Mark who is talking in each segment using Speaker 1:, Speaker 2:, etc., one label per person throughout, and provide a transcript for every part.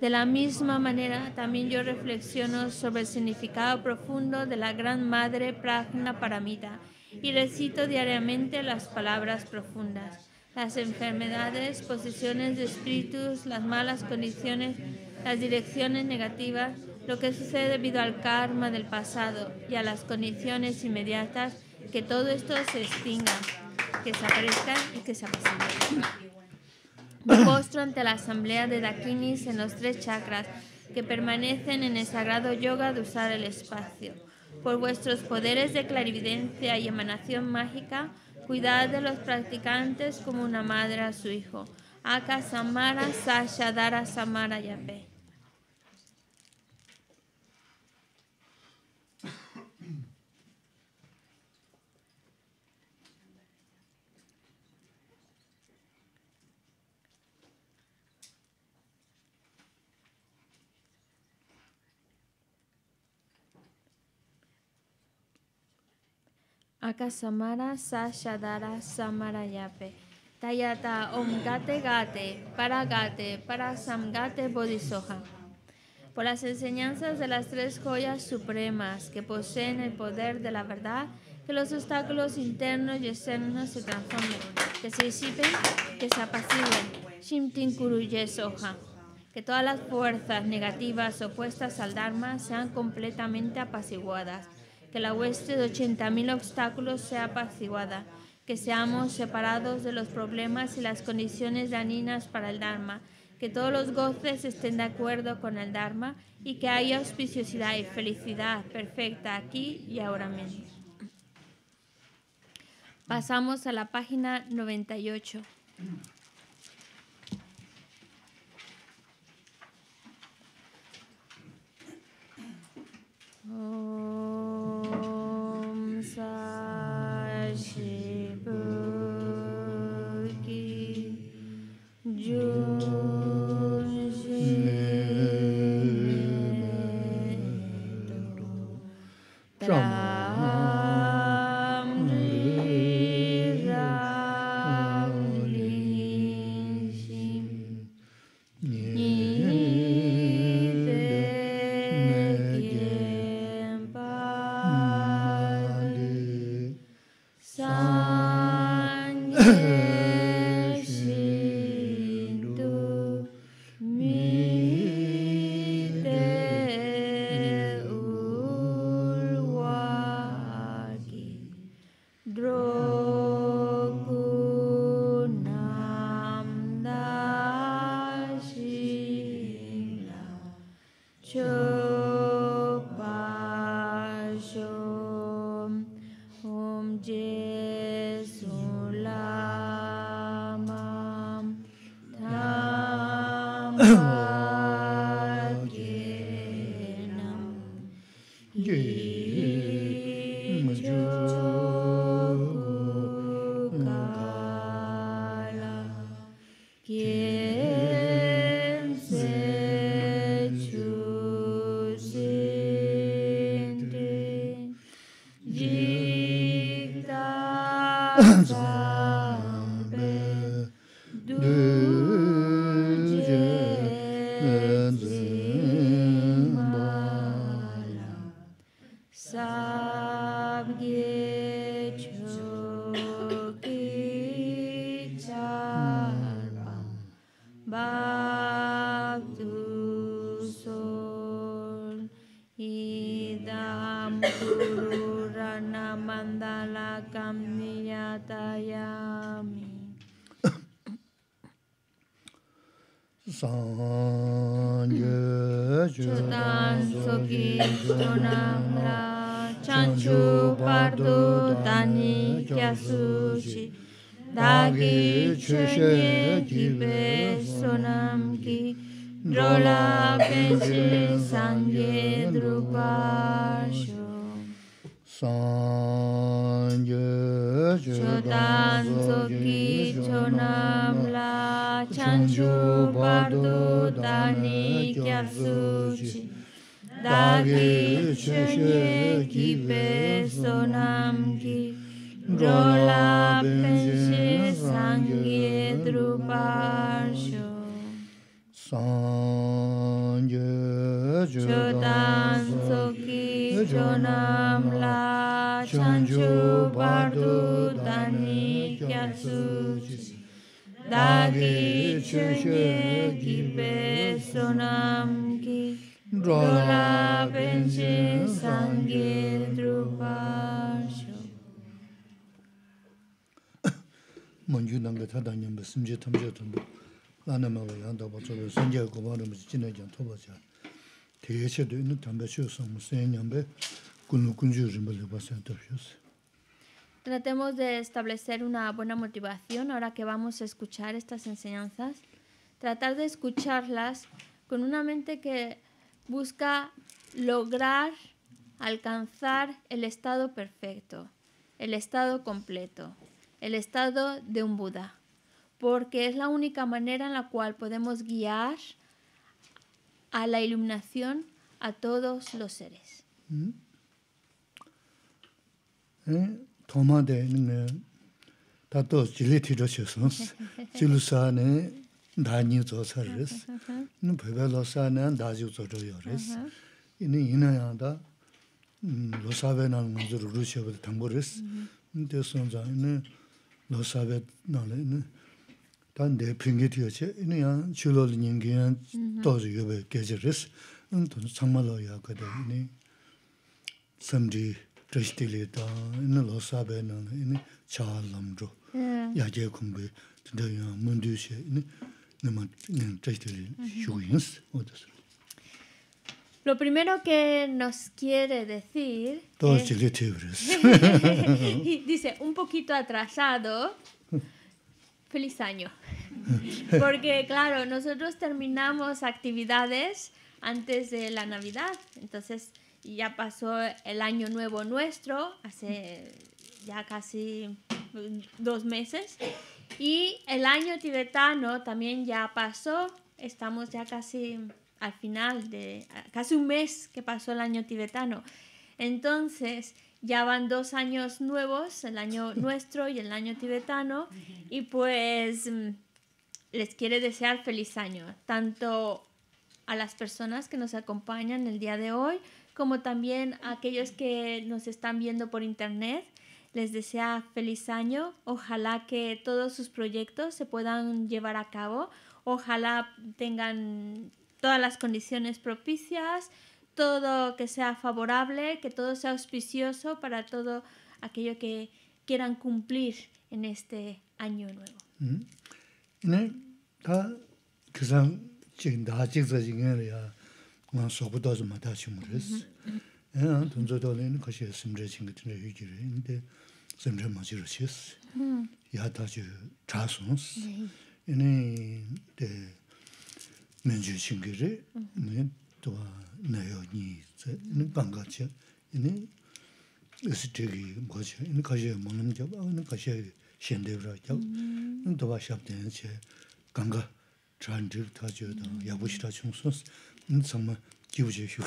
Speaker 1: De la misma manera, también yo reflexiono sobre el significado profundo de la Gran Madre Pragna Paramita y recito diariamente las palabras profundas. Las enfermedades, posesiones de espíritus, las malas condiciones, las direcciones negativas, lo que sucede debido al karma del pasado y a las condiciones inmediatas, que todo esto se extinga, que se desaparezca y que se apasione. Me ante la asamblea de Dakinis en los tres chakras que permanecen en el sagrado yoga de usar el espacio. Por vuestros poderes de clarividencia y emanación mágica, cuidad de los practicantes como una madre a su hijo. Aka Samara, Sasha, Dara, Samara, Yapé. Akasamara Sashadara Samarayape. Tayata Omgate Gate Gate, Paragate, Parasamgate Bodhisoja. Por las enseñanzas de las tres joyas supremas que poseen el poder de la verdad, que los obstáculos internos y externos se transformen, que se disipen, que se apaciguen. Shimtin Kuruye Soja. Que todas las fuerzas negativas opuestas al Dharma sean completamente apaciguadas que la hueste de 80.000 obstáculos sea apaciguada, que seamos separados de los problemas y las condiciones daninas para el Dharma, que todos los goces estén de acuerdo con el Dharma y que haya auspiciosidad y felicidad perfecta aquí y ahora mismo. Pasamos a la página 98.
Speaker 2: Sangha Tratemos
Speaker 1: de establecer una buena motivación ahora que vamos a escuchar estas enseñanzas. Tratar de escucharlas con una mente que busca lograr alcanzar el estado perfecto, el estado completo, el estado de un Buda, porque es la única manera en la cual podemos guiar a la iluminación a todos los seres.
Speaker 3: dāñi zōsā rīs, nī pēpē lōsā nā dāzi zōdō yō rīs. Nī yīnā yā dā lōsā bē nā ngā zō rū rū shē bē tāngbō rīs. Nī tē sōn zā, nī lōsā bē nā lē, nī yō chē, yā yō bē rīs. tsāngmā lō yā lōsā bē chā yā jē
Speaker 1: Lo primero que nos quiere decir.
Speaker 3: Todos
Speaker 1: dice, un poquito atrasado. Feliz año. Porque, claro, nosotros terminamos actividades antes de la Navidad. Entonces, ya pasó el año nuevo nuestro, hace ya casi dos meses. Y el año tibetano también ya pasó, estamos ya casi al final de casi un mes que pasó el año tibetano. Entonces, ya van dos años nuevos, el año nuestro y el año tibetano, y pues mm, les quiero desear feliz año, tanto a las personas que nos acompañan el día de hoy, como también a aquellos que nos están viendo por internet. Les desea feliz año. Ojalá que todos sus proyectos se puedan llevar a cabo. Ojalá tengan todas las condiciones propicias, todo que sea favorable, que todo sea auspicioso para todo aquello que quieran cumplir en este año
Speaker 4: nuevo.
Speaker 3: Mm-hmm. yaa dunzo dole yaa kashi yaa simre chinga tina yu jiri yaa de simre maji ro chi yasi yaa taji cha sun si yaa de menju chinga ri yaa dwa na yo nyi yaa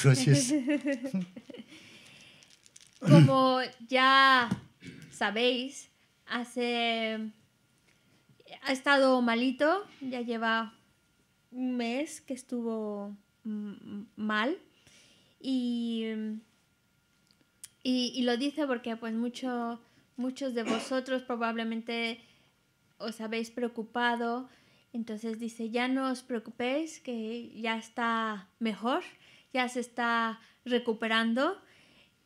Speaker 3: gracias.
Speaker 1: Como ya sabéis, hace ha estado malito, ya lleva un mes que estuvo mm, mm, mal y, y, lo dice porque pues muchos de vosotros probablemente os habéis preocupado, entonces dice ya no os preocupéis que ya está mejor ya se está recuperando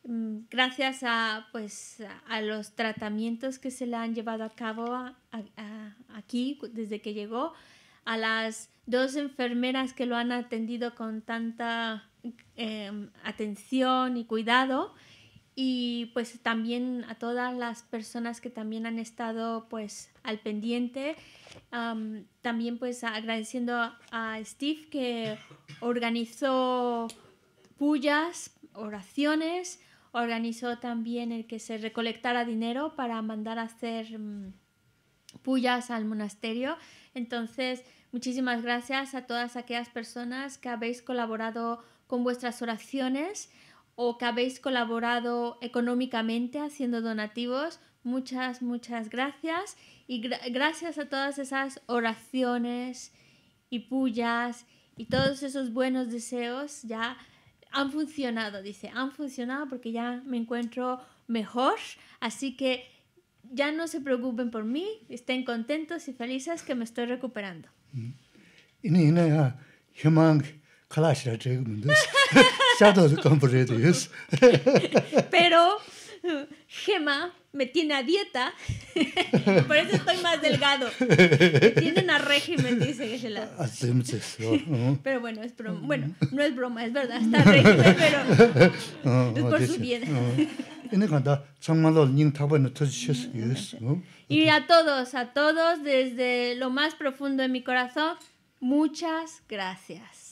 Speaker 1: mm, gracias a, pues, a los tratamientos que se le han llevado a cabo aquí desde que llegó, a las dos enfermeras que lo han atendido con tanta em, atención y cuidado y pues también a todas las personas que también han estado pues, al pendiente. también pues agradeciendo a Steve que organizó pullas, oraciones, organizó también el que se recolectara dinero para mandar a hacer mm, pullas al monasterio. Entonces, muchísimas gracias a todas aquellas personas que habéis colaborado con vuestras oraciones o que habéis colaborado económicamente haciendo donativos. Muchas, muchas gracias. Y gracias a todas esas oraciones y pullas y todos esos buenos deseos ya han funcionado, dice, han funcionado porque ya me encuentro mejor. Así que ya no se preocupen por mí, estén contentos y felices que me estoy recuperando.
Speaker 3: Mm.
Speaker 1: Pero Gema me tiene a dieta, por eso estoy más delgado. Me tienen a régimen, dice Geshe-la ah, Pero bueno, es Bueno, no es broma, es verdad, está régimen,
Speaker 3: pero es por su bien.
Speaker 1: Y a todos, a todos, desde lo más profundo de mi corazón, muchas gracias.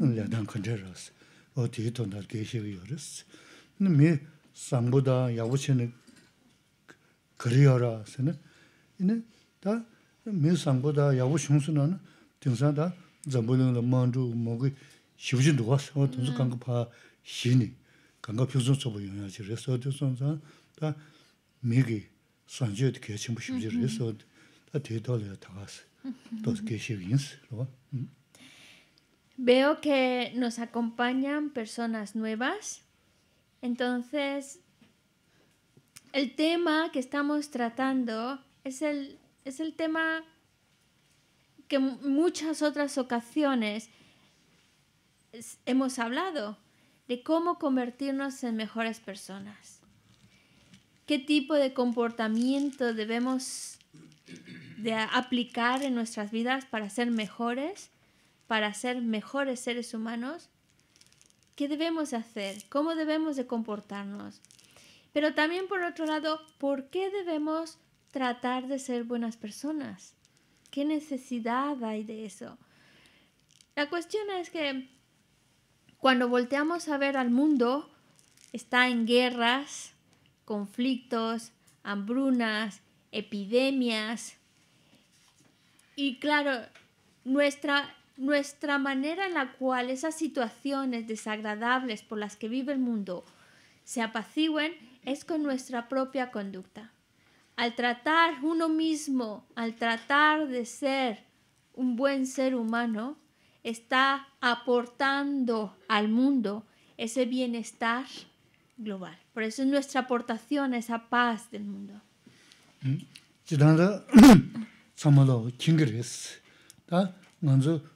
Speaker 3: lādhān kañchā rās, o tī tōndā kēshī wī yorās. Nā mī sāṅbūdā yāvuchī nā kari yorās, nā tā mī sāṅbūdā yāvuchī hūnsū nā nā tīngsā tā dzambulīng lā māndū mōgī shivuchī nukās, o tīngsū kāngā pā xīni, kāngā pīngsū tsabu yuñyā chī rās, o mī kī rās, o
Speaker 1: Veo que nos acompañan personas nuevas. Entonces, el tema que estamos tratando es el, tema que en muchas otras ocasiones hemos hablado, de cómo convertirnos en mejores personas. ¿Qué tipo de comportamiento debemos aplicar en nuestras vidas para ser mejores? para ser mejores seres humanos, ¿qué debemos hacer? ¿Cómo debemos de comportarnos? Pero también por otro lado, ¿por qué debemos tratar de ser buenas personas? ¿Qué necesidad hay de eso? La cuestión es que cuando volteamos a ver al mundo, está en guerras, conflictos, hambrunas, epidemias. Y claro, nuestra nuestra manera en la cual esas situaciones desagradables por las que vive el mundo se apacigüen es con nuestra propia conducta. Al tratar uno mismo, al tratar de ser un buen ser humano, está aportando al mundo ese bienestar global. Por eso es nuestra aportación a esa paz del mundo.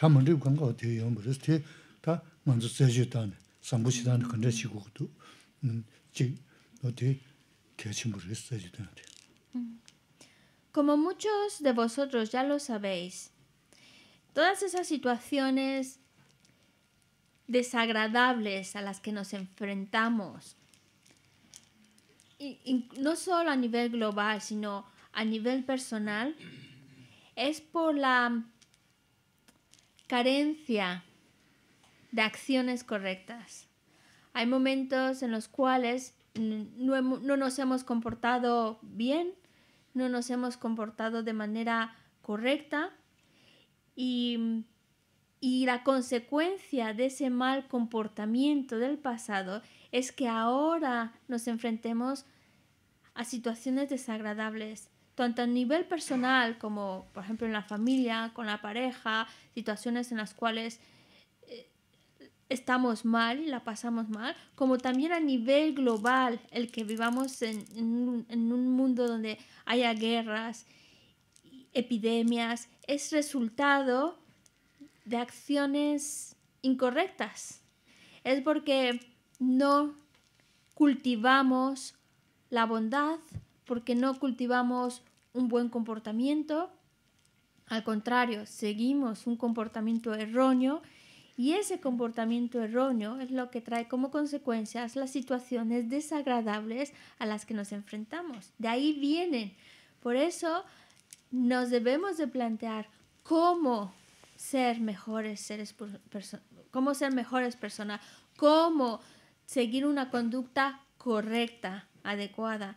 Speaker 3: Como muchos
Speaker 1: de vosotros ya lo sabéis, todas esas situaciones desagradables a las que nos enfrentamos, no solo a nivel global, sino a nivel personal, es por la carencia de acciones correctas. Hay momentos en los cuales no, nos hemos comportado bien, no nos hemos comportado de manera correcta y, y la consecuencia de ese mal comportamiento del pasado es que ahora nos enfrentemos a situaciones desagradables, tanto a nivel personal como, por ejemplo, en la familia, con la pareja, situaciones en las cuales eh, estamos mal y la pasamos mal, como también a nivel global, el que vivamos en un mundo donde haya guerras, epidemias, es resultado de acciones incorrectas. Es porque no cultivamos la bondad, porque no cultivamos un buen comportamiento. Al contrario, seguimos un comportamiento erróneo y ese comportamiento erróneo es lo que trae como consecuencias las situaciones desagradables a las que nos enfrentamos. De ahí vienen. Por eso nos debemos de plantear cómo ser mejores seres cómo ser mejores personas, cómo seguir una conducta correcta, adecuada.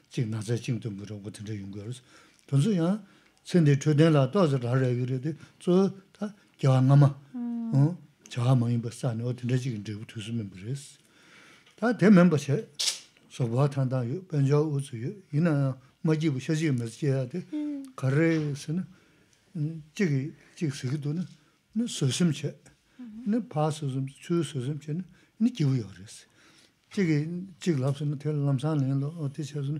Speaker 3: ching na zai ching 연구를 mu 선대 tindra yunguwa rius. Tonsu ya, tsindri tu dendla tu azi la ra yu ri, zu ta kiawa nga ma,
Speaker 4: mm. mm,
Speaker 3: kiawa ma yungba sani, o tindra ching tu su mingbu rius. Ta te mingba che, so buwa tang tang yu, pan jao uzu yu, yina ma ki bu na, chigi, chigi na, che, mm-hmm. na chu che na, Chigi, chigi na, o ti su na,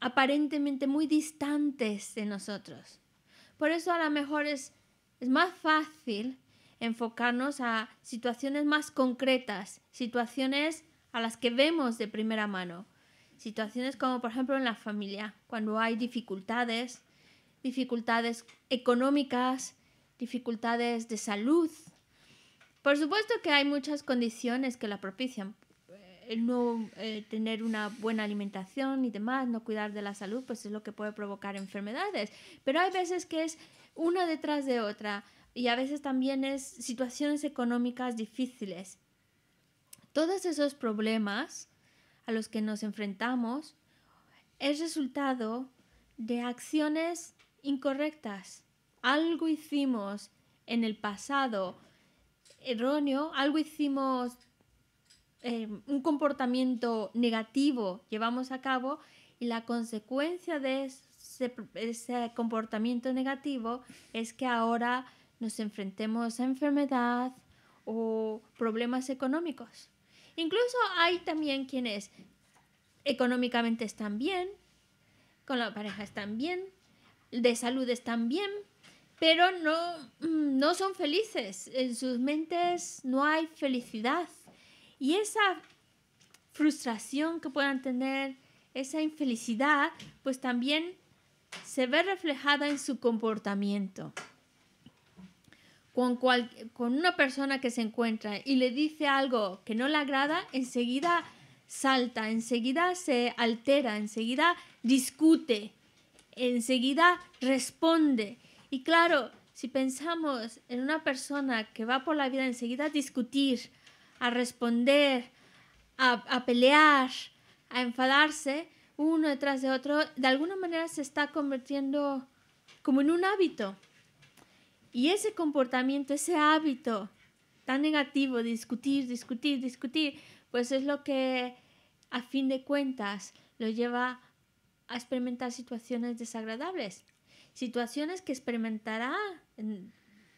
Speaker 1: aparentemente muy distantes de nosotros. Por eso a lo mejor es, es más fácil enfocarnos a situaciones más concretas, situaciones a las que vemos de primera mano. Situaciones como por ejemplo en la familia, cuando hay dificultades, dificultades económicas, dificultades de salud. Por supuesto que hay muchas condiciones que la propician el no eh, tener una buena alimentación y demás, no cuidar de la salud, pues es lo que puede provocar enfermedades. Pero hay veces que es una detrás de otra y a veces también es situaciones económicas difíciles. Todos esos problemas a los que nos enfrentamos es resultado de acciones incorrectas. Algo hicimos en el pasado erróneo, algo hicimos Em, un comportamiento negativo llevamos a cabo y la consecuencia de ese, comportamiento negativo es que ahora nos enfrentemos a enfermedad o problemas económicos. Incluso hay también quienes económicamente están bien, con la pareja están bien, de salud están bien, pero no, mm, no son felices. En sus mentes no hay felicidad. Y esa frustración que puedan tener, esa infelicidad, pues también se ve reflejada en su comportamiento. Con, una persona que se encuentra y le dice algo que no le agrada, enseguida salta, enseguida se altera, enseguida discute, enseguida responde. Y claro, si pensamos en una persona que va por la vida enseguida discutir, a responder, a, pelear, a enfadarse uno detrás de otro, de alguna manera se está convirtiendo como en un hábito. Y ese comportamiento, ese hábito tan negativo, discutir, discutir, discutir, pues es lo que a fin de cuentas lo lleva a experimentar situaciones desagradables. Situaciones que experimentará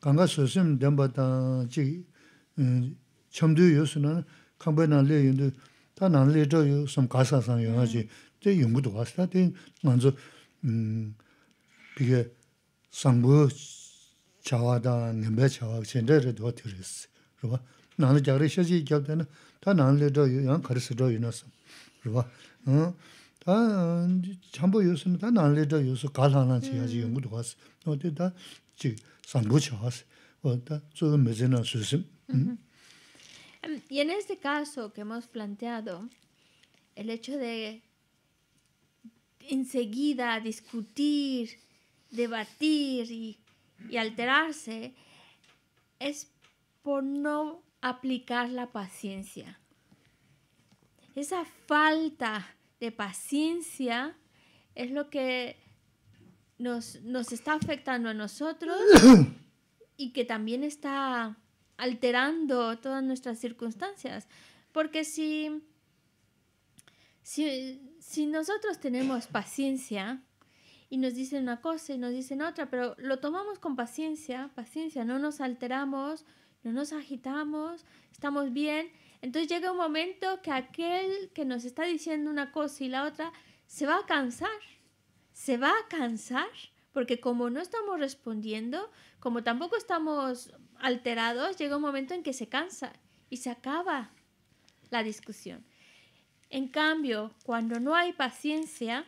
Speaker 3: 강가 소심 덴바다 지 첨두 요소는 강변한테 인도 다 난리 저 요소 가사상 요하지 제 연구도 왔다 된 먼저 음 비게 상부 자와다 냄배 자와 진짜로 더 들었어 그거 나는 자르셔지 잡다는 다 난리 저 요한 가르스 저 요나서 그거 어다 전부 요소는 다 난리 요소 가사나 지야지 연구도 왔어 너때다 지 Mm.
Speaker 1: Em, y en este caso que hemos planteado, el hecho de enseguida discutir, debatir y alterarse, es por no aplicar la paciencia. Esa falta de paciencia es lo que nos, está afectando a nosotros y que también está alterando todas nuestras circunstancias. Porque si, si, si, nosotros tenemos paciencia y nos dicen una cosa y nos dicen otra, pero lo tomamos con paciencia, paciencia, no nos alteramos, no nos agitamos, estamos bien, entonces llega un momento que aquel que nos está diciendo una cosa y la otra se va a cansar se va a cansar porque como no estamos respondiendo, como tampoco estamos alterados, llega un momento en que se cansa y se acaba la discusión. En cambio, cuando no hay paciencia,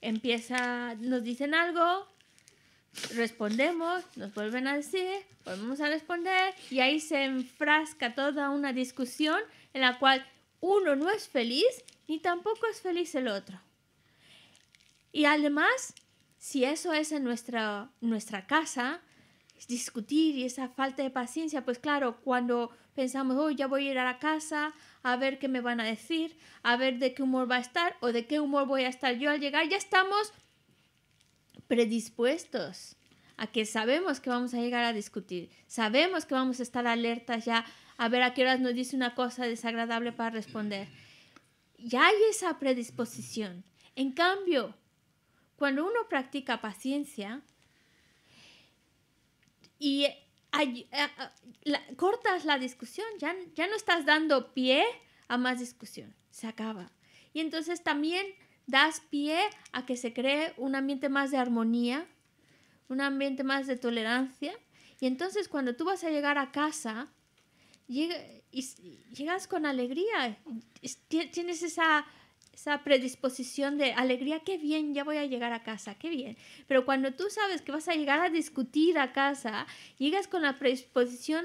Speaker 1: empieza, nos dicen algo, respondemos, nos vuelven a decir, volvemos a responder y ahí se enfrasca toda una discusión en la cual uno no es feliz ni tampoco es feliz el otro. Y además, si eso es en nuestra, nuestra casa, discutir y esa falta de paciencia, pues claro, cuando pensamos, hoy ya voy a ir a la casa, a ver qué me van a decir, a ver de qué humor va a estar o de qué humor voy a estar yo al llegar, ya estamos predispuestos a que sabemos que vamos a llegar a discutir, sabemos que vamos a estar alertas ya a ver a qué horas nos dice una cosa desagradable para responder. Ya hay esa predisposición. En cambio, cuando uno practica paciencia y cortas la discusión, ya, ya no estás dando pie a más discusión, se acaba. Y entonces también das pie a que se cree un ambiente más de armonía, un ambiente más de tolerancia. Y entonces cuando tú vas a llegar a casa, llegas con alegría, tienes esa esa predisposición de alegría, qué bien, ya voy a llegar a casa, qué bien. Pero cuando tú sabes que vas a llegar a discutir a casa, llegas con la predisposición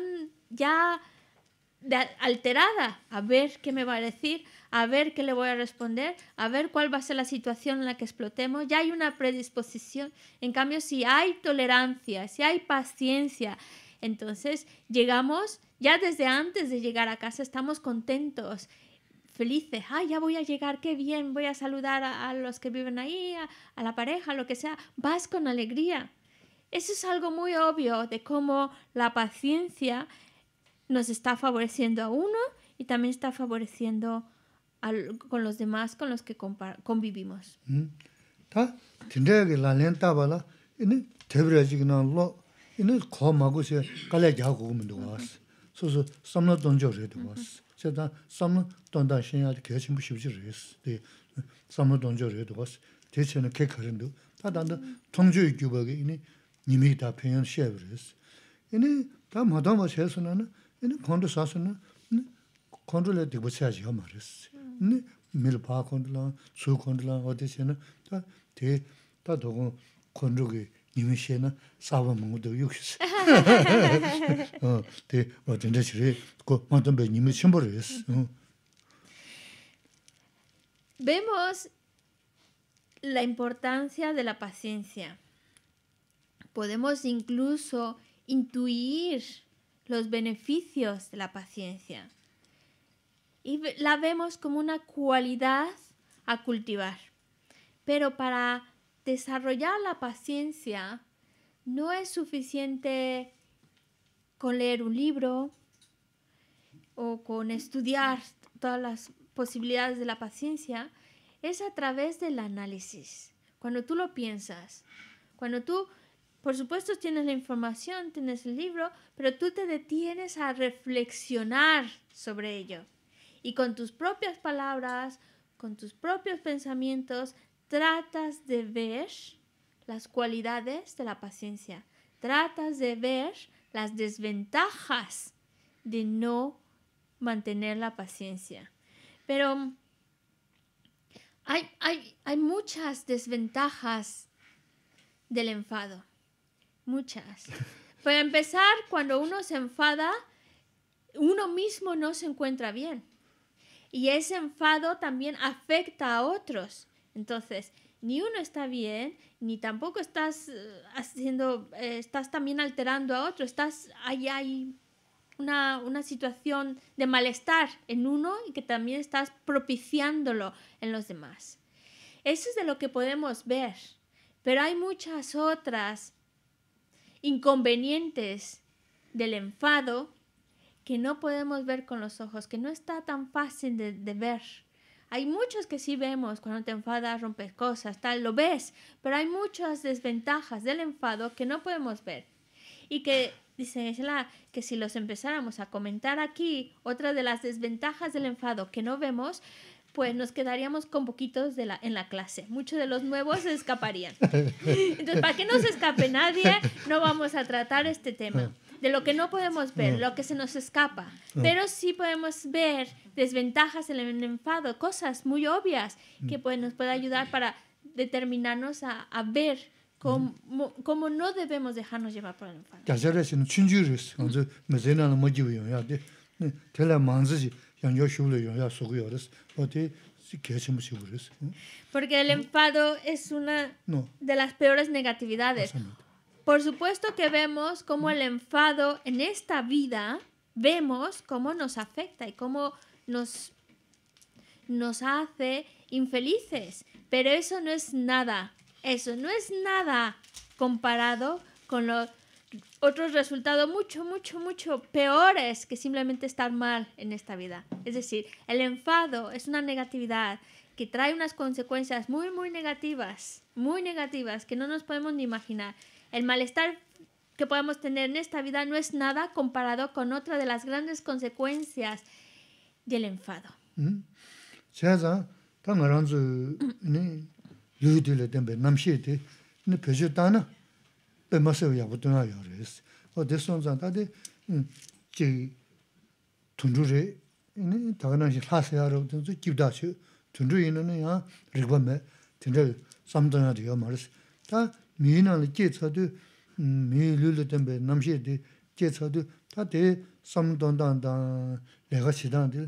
Speaker 1: ya alterada, a ver qué me va a decir, a ver qué le voy a responder, a ver cuál va a ser la situación en la que explotemos. Ya hay una predisposición. En cambio, si hay tolerancia, si hay paciencia, entonces llegamos, ya desde antes de llegar a casa estamos contentos felices, ah, ya voy a llegar, qué bien, voy a saludar a, los que viven ahí, a, la pareja, lo que sea, vas con alegría. Eso es algo muy obvio de cómo la paciencia nos está favoreciendo a uno y también está favoreciendo con los demás con los que convivimos.
Speaker 3: Mm. 제가 dāng sāma dāng dāng shēng yā dī kēyā chīmbu shīw chī rēs, dī sāma dāng chō rē dōs, tē chē nā kē kā rindu, tā dāng dāng tōng chō yī gyū bā gī yī nī nī mī dā pēng yā shē rēs. Yī nī bā nā, nā, rēs. pā tsū nā, tā gī Ah, ah.
Speaker 1: Vemos la importancia de la paciencia. Podemos incluso intuir los beneficios de la paciencia. Y la vemos como una cualidad a cultivar. Pero para desarrollar la paciencia no es suficiente con leer un libro o con estudiar todas las posibilidades de la paciencia, es a través del análisis. Cuando tú lo piensas, cuando tú, por supuesto, tienes la información, tienes el libro, pero tú te detienes a reflexionar sobre ello. Y con tus propias palabras, con tus propios pensamientos, tratas de ver las cualidades de la paciencia, tratas de ver las desventajas de no mantener la paciencia. Pero hay, muchas desventajas del enfado, muchas. Para empezar, cuando uno se enfada, uno mismo no se encuentra bien. Y ese enfado también afecta a otros. Entonces, ni uno está bien, ni tampoco estás eh, haciendo, eh, estás también alterando a otro, estás, hay una, situación de malestar en uno y que también estás propiciándolo en los demás. Eso es de lo que podemos ver, pero hay muchas otras inconvenientes del enfado que no podemos ver con los ojos, que no está tan fácil de ver hay muchos que sí vemos cuando te enfadas, rompes cosas, tal, lo ves, pero hay muchas desventajas del enfado que no podemos ver. Y que, dice la que si los empezáramos a comentar aquí, otra de las desventajas del enfado que no vemos, pues nos quedaríamos con poquitos en la clase. Muchos de los nuevos se escaparían.
Speaker 4: Entonces, para
Speaker 1: que no se escape nadie, no vamos a tratar este tema de lo que no podemos ver, mm. lo que se nos escapa. Mm. Pero sí podemos ver desventajas en el enfado, cosas muy obvias que mm. pues, nos puede ayudar para determinarnos a, ver cómo, cómo, no debemos dejarnos llevar por el enfado. Porque el enfado es una de las peores negatividades. Por supuesto que vemos cómo el enfado en esta vida, vemos cómo nos afecta y cómo nos, nos hace infelices. Pero eso no es nada, eso no es nada comparado con los otros resultados mucho, mucho, mucho peores que simplemente estar mal en esta vida. Es decir, el enfado es una negatividad que trae unas consecuencias muy, muy negativas, muy negativas, que no nos podemos ni imaginar. El malestar que podemos tener en esta vida no es nada comparado con otra de las grandes consecuencias del enfado.
Speaker 3: mii nāla jē chādu mii lūla dāmbē nāmshē dī jē chādu tā dē samdōng dāng dāng lēhā shidāng dī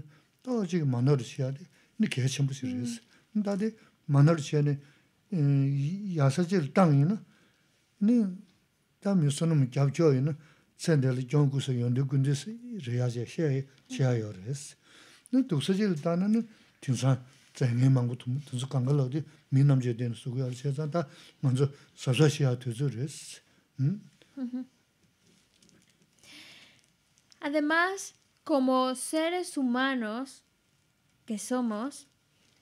Speaker 3: tā jī kī mānā rū shiā dī nī kēhā chāmbu shī rī sī tā dē yāsā nī tā
Speaker 1: Además, como seres humanos que somos,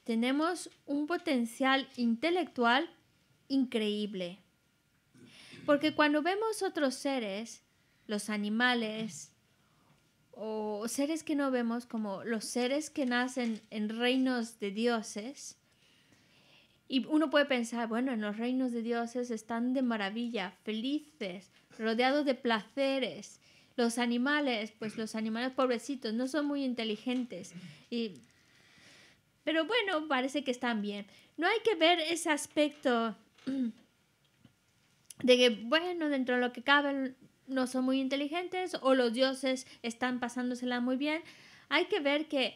Speaker 1: tenemos un potencial intelectual increíble. Porque cuando vemos otros seres, los animales o seres que no vemos, como los seres que nacen en reinos de dioses, y uno puede pensar, bueno, en los reinos de dioses están de maravilla, felices, rodeados de placeres. Los animales, pues los animales pobrecitos, no son muy inteligentes. Y... Pero bueno, parece que están bien. No hay que ver ese aspecto de que, bueno, dentro de lo que cabe, no son muy inteligentes o los dioses están pasándosela muy bien. Hay que ver que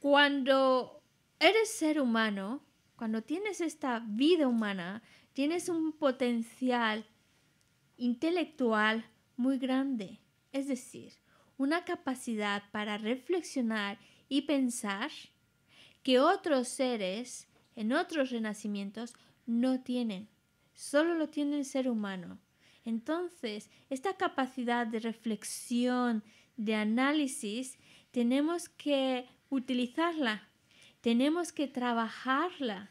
Speaker 1: cuando eres ser humano, cuando tienes esta vida humana, tienes un potencial intelectual muy grande, es decir, una capacidad para reflexionar y pensar que otros seres en otros renacimientos no tienen, solo lo tiene el ser humano. Entonces, esta capacidad de reflexión, de análisis, tenemos que utilizarla tenemos que trabajarla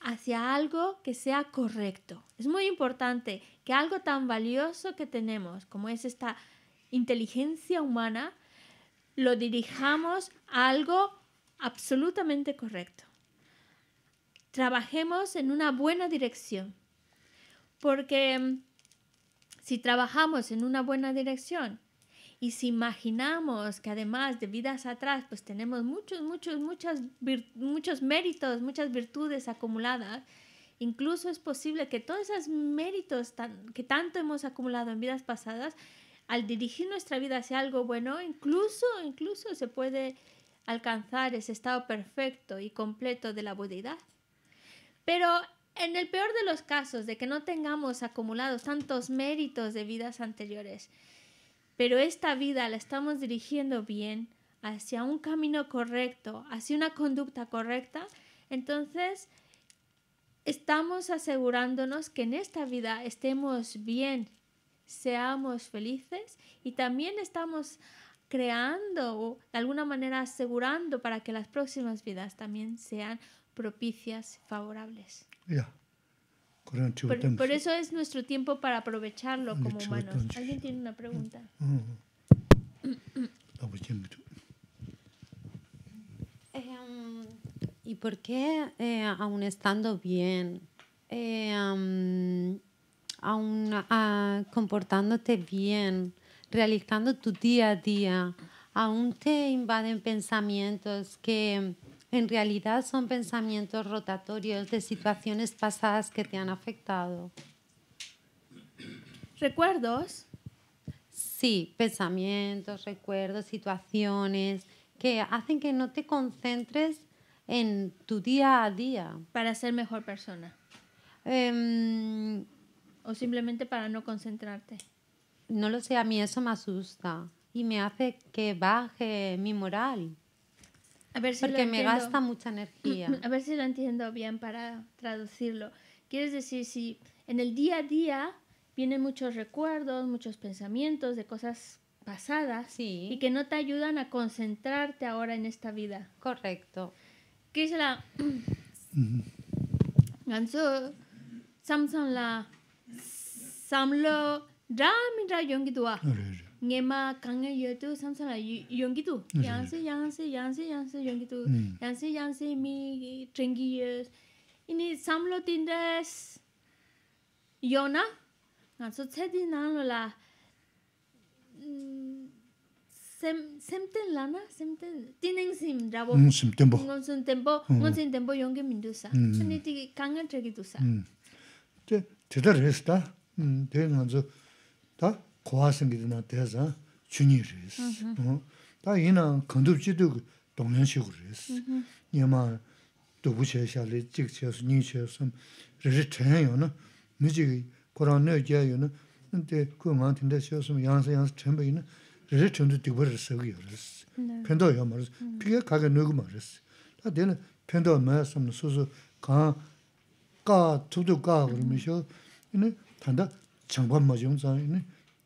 Speaker 1: hacia algo que sea correcto. Es muy importante que algo tan valioso que tenemos como es esta inteligencia humana, lo dirijamos a algo absolutamente correcto. Trabajemos en una buena dirección, porque mm, si trabajamos en una buena dirección, y si imaginamos que además de vidas atrás, pues tenemos muchos, muchos, muchas, muchos méritos, muchas virtudes acumuladas, incluso es posible que todos esos méritos tan, que tanto hemos acumulado en vidas pasadas, al dirigir nuestra vida hacia algo bueno, incluso, incluso se puede alcanzar ese estado perfecto y completo de la budeidad. Pero en el peor de los casos, de que no tengamos acumulados tantos méritos de vidas anteriores, pero esta vida la estamos dirigiendo bien hacia un camino correcto, hacia una conducta correcta, entonces estamos asegurándonos que en esta vida estemos bien, seamos felices y también estamos creando o de alguna manera asegurando para que las próximas vidas también sean propicias, favorables por, eso es nuestro tiempo para aprovecharlo como humanos. ¿Alguien tiene una pregunta?
Speaker 3: Pues
Speaker 5: em, ¿Y por qué, eh, aún estando bien, eh, aún ah, comportándote bien, realizando tu día a día, aún te invaden pensamientos que en realidad son pensamientos rotatorios de situaciones pasadas que te han afectado. ¿Recuerdos? Sí, pensamientos, recuerdos, situaciones que hacen que no te concentres en tu día a día. Para ser mejor persona. Em, o
Speaker 1: simplemente para no concentrarte.
Speaker 5: No lo sé, a mí eso me asusta y me hace que baje mi moral. A ver si porque me gasta
Speaker 1: mucha energía. A ver si lo entiendo bien para traducirlo. Quieres decir, si en el día a día vienen muchos recuerdos, muchos pensamientos de cosas pasadas y que no te ayudan a concentrarte ahora en esta vida. Correcto. la ganso samsung la samlo ramira nge ma kange yo tu samsara yongi tu yangse yangse yangse yangse yongi tu yangse yangse mi trengi yo ini samlo tindes yona nga so tsedi nang la sem sem ten la na sem tineng sim rabo ngon sim tempo ngon sim tempo ngon sim tempo sa ni ti kange tregi tu sa te
Speaker 3: te da resta te nga zo 고아선 길이나 대사 주니르스 어 다이나 컨듭지도 동년식으로스 했어 예마 또 부셔샤리 찍셔서 르르테요나 미지 코로나 얘기하요나 근데 그 많은데 셔서 양세 양세 전부이나 르르촌도 디버서고요 편도 요마 피가 가게 넣고 말했어 다 되는 편도 말씀은 소소 가 가투도 가 그러면서 이제 단다 정반 맞으면서 이제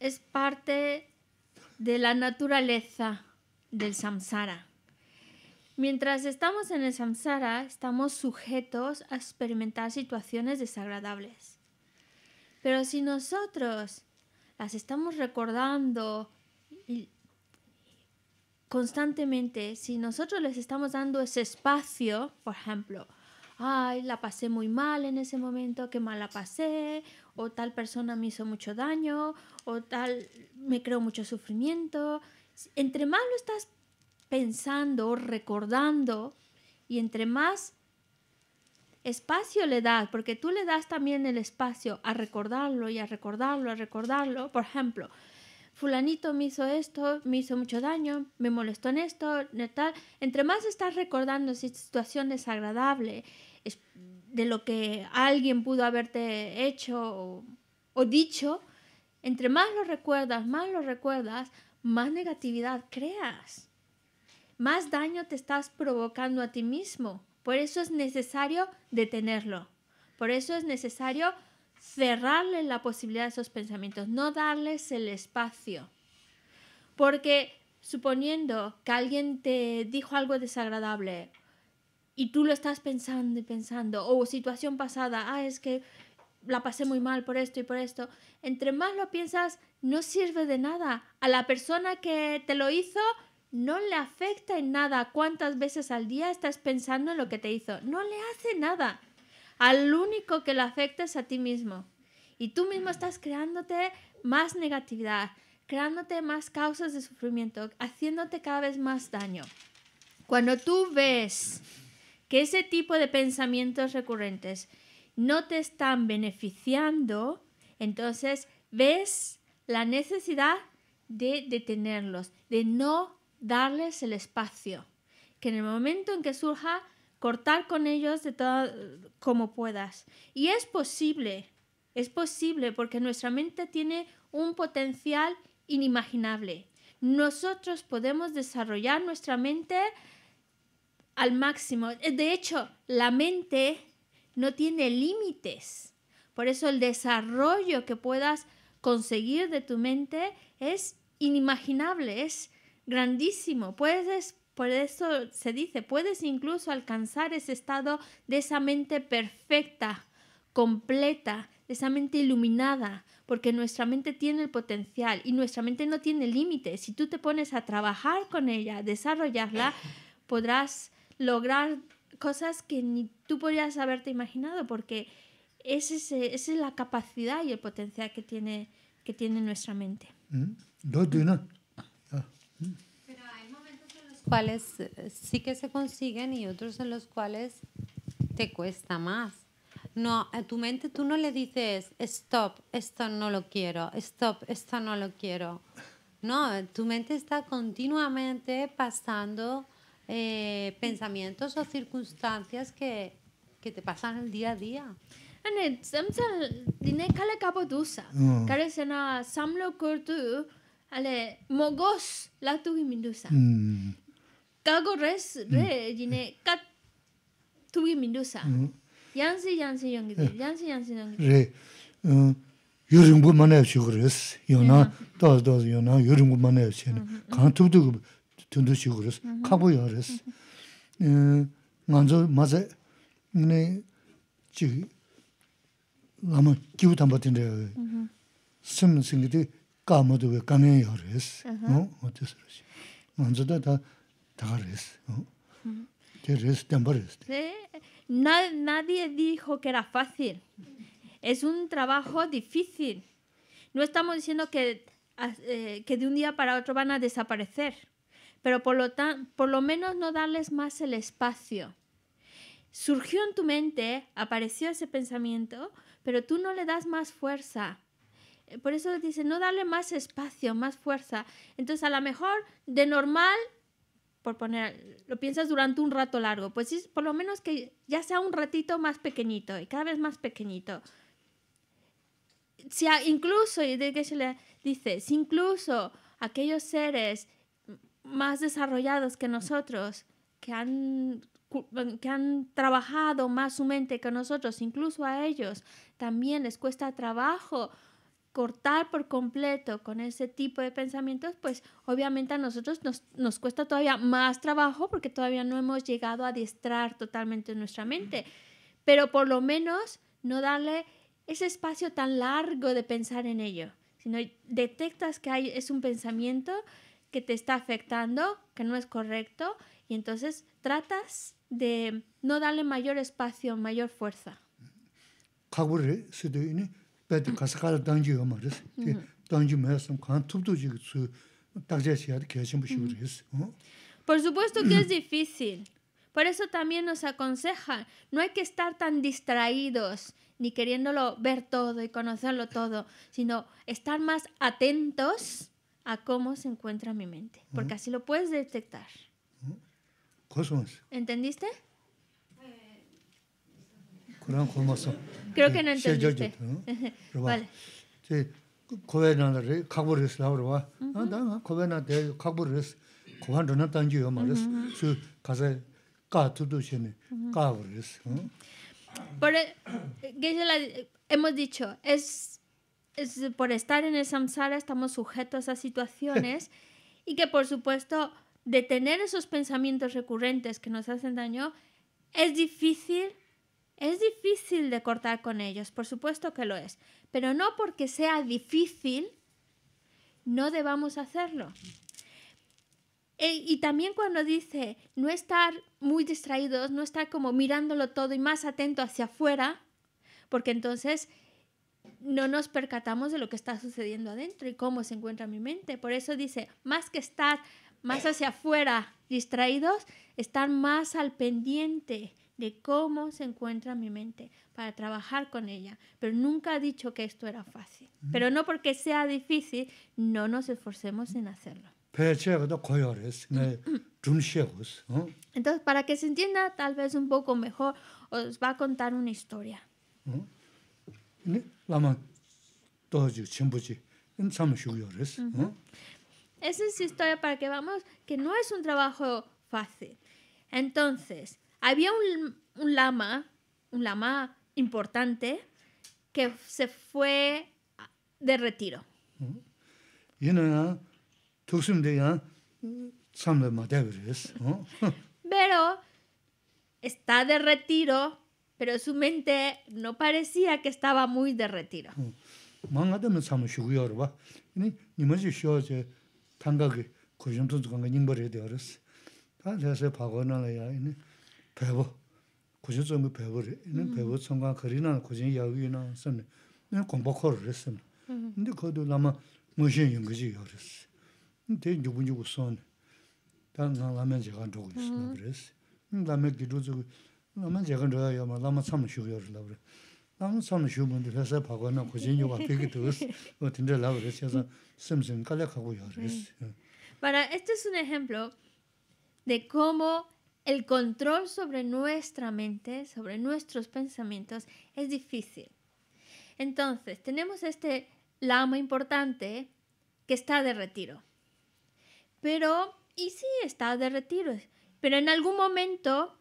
Speaker 1: es parte de la naturaleza del samsara. Mientras estamos en el samsara, estamos sujetos a experimentar situaciones desagradables. Pero si nosotros las estamos recordando constantemente, si nosotros les estamos dando ese espacio, por ejemplo, ay, la pasé muy mal en ese momento, qué mal la pasé, o tal persona me hizo mucho daño, o tal, me creó mucho sufrimiento. Entre más lo estás pensando, o recordando, y entre más espacio le das, porque tú le das también el espacio a recordarlo y a recordarlo, a recordarlo. Por ejemplo, fulanito me hizo esto, me hizo mucho daño, me molestó en esto, en tal. Entre más estás recordando esa situación desagradable, de lo que alguien pudo haberte hecho o, o dicho, entre más lo recuerdas, más lo recuerdas, más negatividad creas. Más daño te estás provocando a ti mismo. Por eso es necesario detenerlo. Por eso es necesario cerrarle la posibilidad de esos pensamientos, no darles el espacio. Porque suponiendo que alguien te dijo algo desagradable y tú lo estás pensando y pensando, o situación pasada, ah, es que la pasé muy mal por esto y por esto, entre más lo piensas, no sirve de nada. A la persona que te lo hizo, no le afecta en nada cuántas veces al día estás pensando en lo que te hizo. No le hace nada. Al único que le afecta es a ti mismo. Y tú mismo estás creándote más negatividad, creándote más causas de sufrimiento, haciéndote cada vez más daño. Cuando tú ves que ese tipo de pensamientos recurrentes no te están beneficiando, entonces ves la necesidad de detenerlos, de no darles el espacio. Que en el momento en que surja cortar con ellos de todo eh, como puedas. Y es posible, es posible porque nuestra mente tiene un potencial inimaginable. Nosotros podemos desarrollar nuestra mente al máximo. Eh, de hecho, la mente no tiene límites. Por eso el desarrollo que puedas conseguir de tu mente es inimaginable, es grandísimo. Puedes por eso se dice, puedes incluso alcanzar ese estado de esa mente perfecta, completa, de esa mente iluminada, porque nuestra mente tiene el potencial y nuestra mente no tiene límites. Si tú te pones a trabajar con ella, desarrollarla, podrás lograr cosas que ni tú podrías haberte imaginado, porque esa es la capacidad y el potencial que
Speaker 5: tiene, que tiene nuestra mente. Mm cuales eh, sí que se consiguen y otros en los cuales te cuesta más. No, a tu mente tú no le dices, stop, esto no lo quiero, stop, esto no lo quiero. No, tu mente está continuamente pasando eh, pensamientos o circunstancias que, que te pasan el día a día. અને el
Speaker 1: es cargo res re dine cat tuvi minusa yanse yanse yongi de yanse yanse yongi re
Speaker 3: yorung bu mane chigures yona doz doz yona yorung bu mane chene kan tu du tu du chigures ka bu yores ng anzo ma ze ne chi la ma kyu tam sim de ka no da da Este este?
Speaker 1: Nadie dijo que era fácil. Es un trabajo difícil. No estamos diciendo que, eh, que de un día para otro van a desaparecer, pero por lo, tan, por lo menos no darles más el espacio. Surgió en tu mente, apareció ese pensamiento, pero tú no le das más fuerza. Eh, por eso dice, no darle más espacio, más fuerza. Entonces, a lo mejor de normal por poner, lo piensas durante un rato largo, pues por lo menos que ya sea un ratito más pequeñito y cada vez más pequeñito. Si incluso, y de que se le dice, si incluso aquellos seres más desarrollados que nosotros, que han, que han trabajado más su mente que nosotros, incluso a ellos también les cuesta trabajo cortar por completo con ese tipo de pensamientos, pues obviamente a nosotros nos, nos cuesta todavía más trabajo porque todavía no hemos llegado a adiestrar totalmente nuestra mente. Pero por lo menos no darle ese espacio tan largo de pensar en ello, sino detectas que hay, es un pensamiento que te está afectando, que no es correcto, y entonces tratas de no darle mayor espacio, mayor fuerza. Por supuesto que es difícil. Por eso también nos aconseja, no hay que estar tan distraídos ni queriéndolo ver todo y conocerlo todo, sino estar más atentos a cómo se encuentra mi mente, porque así lo puedes detectar. ¿Entendiste?
Speaker 3: No, no molesto. Creo que no entendiste. Vale. Sí. Kobe na de gaburi reul haureo. Ah, no, Kobe na de gaburi reul gwan reonatdan geo yeomaneseo. Su gase ga tudu seni gaburi es.
Speaker 1: Pero que ya hemos dicho, es por estar en el samsara estamos sujetos a esas situaciones y que por supuesto detener esos pensamientos recurrentes que nos hacen daño es difícil. Es difícil de cortar con ellos, por supuesto que lo es, pero no porque sea difícil, no debamos hacerlo. E, y también cuando dice no estar muy distraídos, no estar como mirándolo todo y más atento hacia afuera, porque entonces no nos percatamos de lo que está sucediendo adentro y cómo se encuentra mi mente. Por eso dice, más que estar más hacia afuera distraídos, estar más al pendiente, de cómo se encuentra mi mente para trabajar con ella. Pero nunca ha dicho que esto era fácil. Pero no porque sea difícil, no nos esforcemos en hacerlo. Entonces, para que se entienda tal vez un poco mejor, os va a contar una historia. Esa es historia para que vamos, que no es un trabajo fácil. Entonces, había un, lama, un lama importante, que se fue de retiro. Pero está de retiro, pero su mente no parecía que estaba muy de retiro.
Speaker 3: 배워 고진 좀 배워리 있는 배워 성관 거리나 고진 야위나 선네 내 공부하러 했음 근데 그도 남아 무슨 연구지 열었어 근데 누군지 우선 단 남아면 제가 안고 있어 그랬어 남아 기도도 남아 제가 들어야 말 남아 참 쉬어요라 그래 남아 참 쉬면 돼서 박원나 고진 요가 되게 들었어 뭐 된다라고 그랬어서 심심 깔려 가고 열었어
Speaker 1: 봐라 este es un ejemplo de cómo el control sobre nuestra mente, sobre nuestros pensamientos, es difícil. Entonces, tenemos este lama importante que está de retiro. Pero, y sí, está de retiro. Pero en algún momento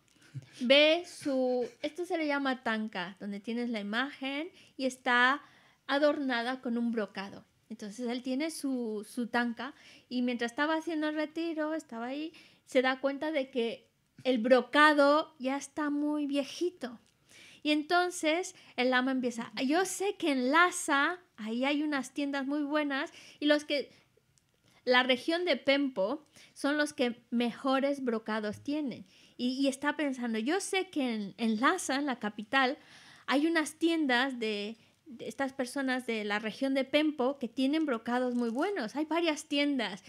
Speaker 1: ve su, esto se le llama tanca, donde tienes la imagen y está adornada con un brocado. Entonces él tiene su, su tanca y mientras estaba haciendo el retiro, estaba ahí, se da cuenta de que el brocado ya está muy viejito. Y entonces el ama empieza, yo sé que en Laza ahí hay unas tiendas muy buenas y los que, la región de Pempo son los que mejores brocados tienen. Y, está pensando, yo sé que en, en, en la capital, hay unas tiendas de estas personas de la región de Pempo que tienen brocados muy buenos. Hay varias tiendas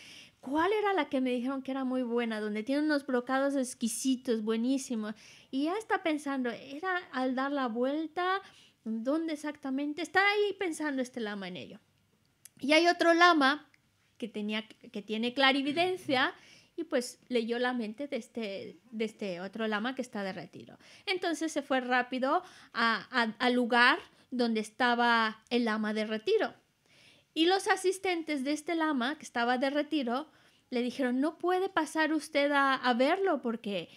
Speaker 1: ¿Cuál era la que me dijeron que era muy buena? Donde tiene unos brocados exquisitos, buenísimos. Y ya está pensando, era al dar la vuelta, ¿dónde exactamente? Está ahí pensando este lama en ello. Y hay otro lama que, tenía, que tiene clarividencia y pues leyó la mente de este, de este otro lama que está de retiro. Entonces se fue rápido al lugar donde estaba el lama de retiro. Y los asistentes de este lama, que estaba de retiro, le dijeron, no puede pasar usted a, verlo porque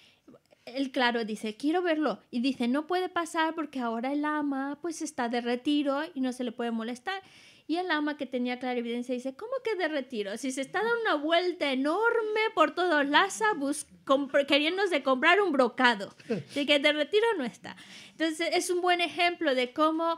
Speaker 1: el claro, dice, quiero verlo. Y dice, no puede pasar porque ahora el lama pues está de retiro y no se le puede molestar. Y el lama que tenía clarividencia dice, ¿cómo que de retiro? Si se está dando una vuelta enorme por todo Laza de comprar un brocado. Así que de retiro no está. Entonces es un buen ejemplo de cómo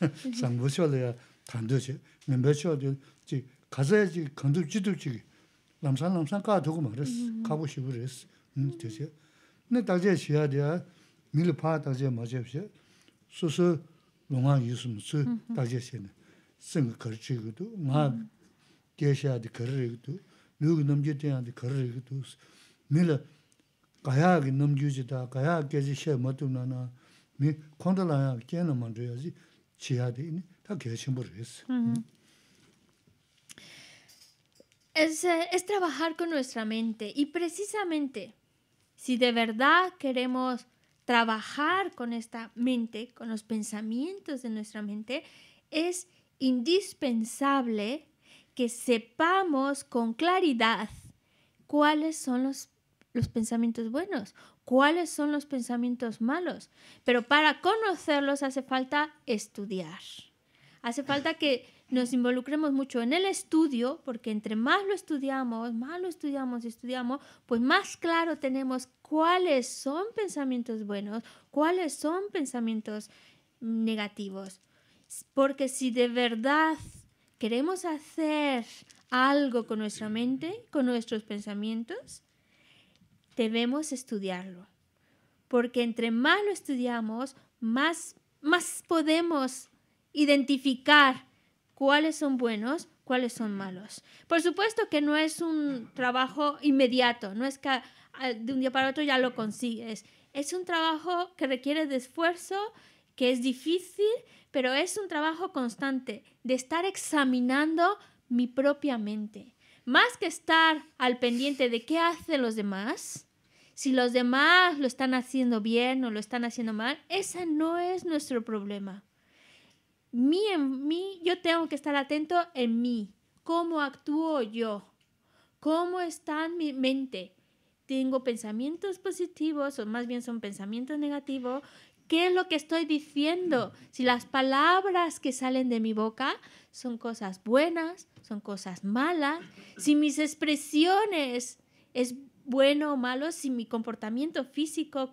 Speaker 3: sāngbō shuāla ya 지 shi, mēmbē shuāla 남산 kāsā ya jī kāndō jidō jī lāṃsān lāṃsān kā dhōgō mā rēs, kāpō shī bō rēs, tē shi. Nē tājē shi ya dhiyā, mīli pā tājē mā chē pshē, sō sō lōngā yūsum sō tājē shi nē, sēng mā kē kāyā tā,
Speaker 1: Es, trabajar con nuestra mente y precisamente si de verdad queremos trabajar con esta mente, con los pensamientos de nuestra mente, es indispensable que sepamos con claridad cuáles son los, los pensamientos buenos, cuáles son los pensamientos malos. Pero para conocerlos hace falta estudiar. Hace falta que nos involucremos mucho en el estudio, porque entre más lo estudiamos, más lo estudiamos y estudiamos, pues más claro tenemos cuáles son pensamientos buenos, cuáles son pensamientos negativos. Porque si de verdad queremos hacer algo con nuestra mente, con nuestros pensamientos, debemos estudiarlo, porque entre más lo estudiamos, más, más podemos identificar cuáles son buenos, cuáles son malos. Por supuesto que no es un trabajo inmediato, no es que ah, de un día para otro ya lo consigues. Es un trabajo que requiere de esfuerzo, que es difícil, pero es un trabajo constante de estar examinando mi propia mente. Más que estar al pendiente de qué hacen los demás, si los demás lo están haciendo bien o lo están haciendo mal, ese no es nuestro problema. Mi, yo tengo que estar atento en mí, cómo actúo yo, cómo está mi mente. Tengo pensamientos positivos o más bien son pensamientos negativos. ¿Qué es lo que estoy diciendo? Si las palabras que salen de mi boca son cosas buenas, son cosas malas, si mis expresiones es bueno o malo, si mi comportamiento físico,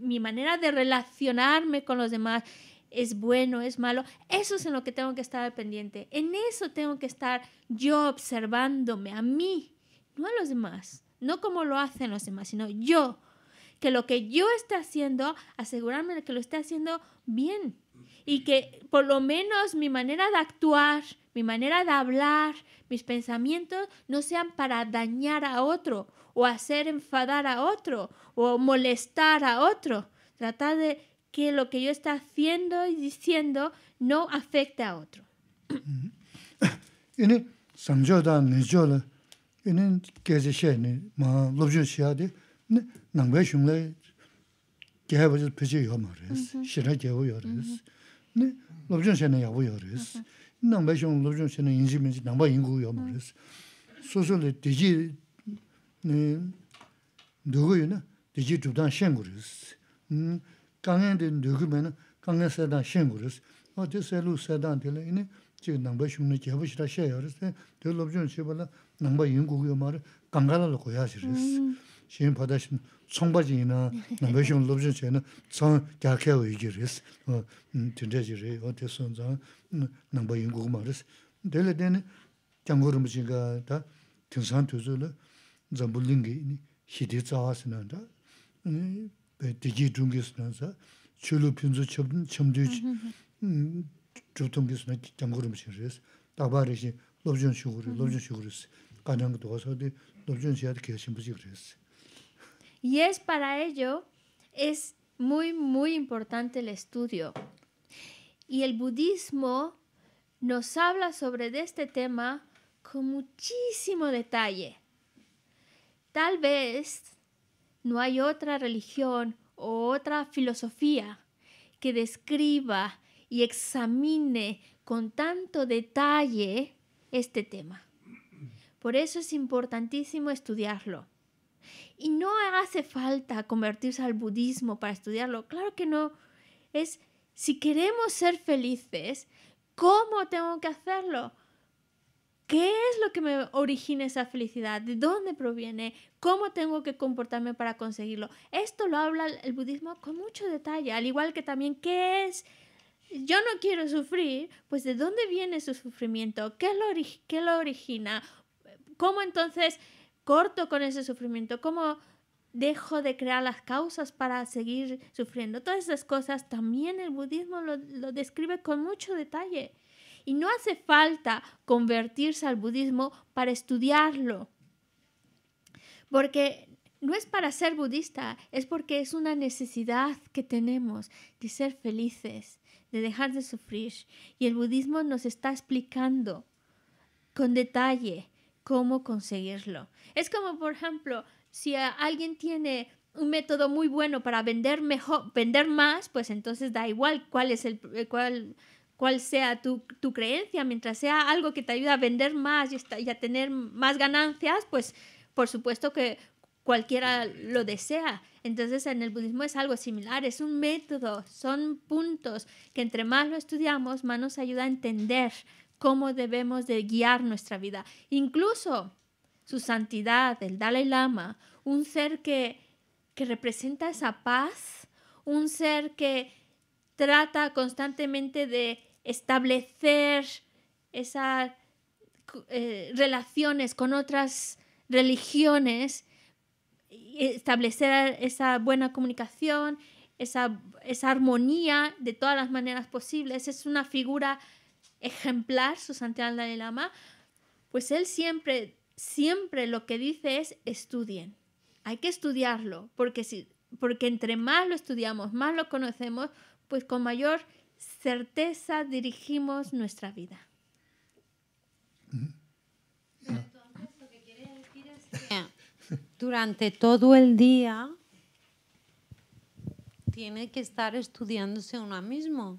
Speaker 1: mi manera de relacionarme con los demás es bueno, es malo. Eso es en lo que tengo que estar pendiente. En eso tengo que estar yo observándome a mí, no a los demás. No como lo hacen los demás, sino yo. Que lo que yo esté haciendo, asegurarme de que lo esté haciendo bien y que por lo menos mi manera de actuar, mi manera de hablar, mis pensamientos no sean para dañar a otro o hacer enfadar a otro o molestar a otro. Tratar de que lo que yo está haciendo y diciendo no afecte a otro.
Speaker 3: 네 lobzhiong shenna yabu yaw riz. Nangbay shiong lobzhiong shenna yinzi minzi nangbay yingu yaw ma riz. li diji dugu yu na diji dhubdaan shen gu riz. Kangen di dugu may na kangen sadaan shen gu riz. O di selu sadaan di la yini jik nangbay shiong na jebu shaya yaw Di lobzhiong shiba la nangbay yingu yaw ma riz. Kangala lo kuyaa xīn 총바진이나 xīn tsōngpa jīn nā, nā mē xīn lōb zhīn chay nā, tsōng gyā kyā wī jī rīs, tīn chay jī rī, wā tē sōng zāng, nā mbā yīn gu gu mā rīs. Dē lē dē nē,
Speaker 1: Y es para ello, es muy, muy importante el estudio. Y el budismo nos habla sobre este tema con muchísimo detalle. Tal vez no hay otra religión o otra filosofía que describa y examine con tanto detalle este tema. Por eso es importantísimo estudiarlo. Y no hace falta convertirse al budismo para estudiarlo, claro que no. Es, si queremos ser felices, ¿cómo tengo que hacerlo? ¿Qué es lo que me origina esa felicidad? ¿De dónde proviene? ¿Cómo tengo que comportarme para conseguirlo? Esto lo habla el budismo con mucho detalle, al igual que también qué es... Yo no quiero sufrir, pues ¿de dónde viene su sufrimiento? ¿Qué lo, lo origina? ¿Cómo entonces corto con ese sufrimiento? ¿Cómo dejo de crear las causas para seguir sufriendo? Todas esas cosas también el budismo lo, describe con mucho detalle. Y no hace falta convertirse al budismo para estudiarlo. Porque no es para ser budista, es porque es una necesidad que tenemos de ser felices, de dejar de sufrir. Y el budismo nos está explicando con detalle cómo conseguirlo. Es como, por ejemplo, si alguien tiene un método muy bueno para vender mejor, vender más, pues entonces da igual cuál es el eh, cuál, cuál sea tu, tu, creencia, mientras sea algo que te ayude a vender más y, a tener más ganancias, pues por supuesto que cualquiera lo desea. Entonces en el budismo es algo similar, es un método, son puntos que entre más lo estudiamos, más nos ayuda a entender cómo debemos de guiar nuestra vida. Incluso su santidad, el Dalai Lama, un ser que, que representa esa paz, un ser que trata constantemente de establecer esas eh, relaciones con otras religiones, establecer esa buena comunicación, esa, esa, armonía de todas las maneras posibles. Es una figura ejemplar, su santidad Dalai Lama, pues él siempre, siempre lo que dice es estudien. Hay que estudiarlo, porque, si, porque entre más lo estudiamos, más lo conocemos, pues con mayor certeza dirigimos nuestra vida.
Speaker 5: durante todo el día tiene que estar estudiándose uno mismo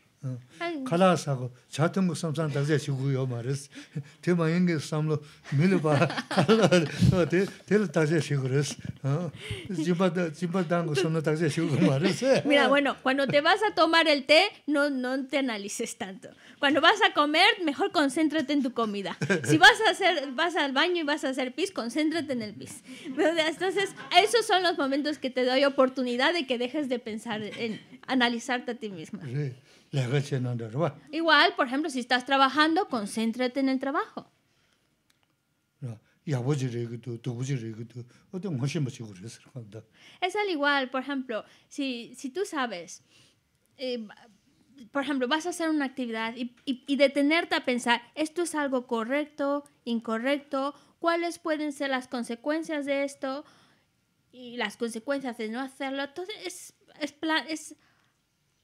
Speaker 3: 칼라사고 mira
Speaker 1: bueno cuando te vas a tomar el té no no te analices tanto cuando vas a comer mejor concéntrate en tu comida si vas a hacer vas al baño y vas a hacer pis concéntrate en el pis entonces esos son los momentos que te doy oportunidad de que dejes de pensar en analizarte a ti misma sí. Igual, por ejemplo, si estás trabajando, concéntrate en el trabajo. Es al igual, por ejemplo, si, si tú sabes, eh, por ejemplo, vas a hacer una actividad y, y, y detenerte a pensar, ¿esto es algo correcto, incorrecto? ¿Cuáles pueden ser las consecuencias de esto? Y las consecuencias de no hacerlo. Entonces, es, es, es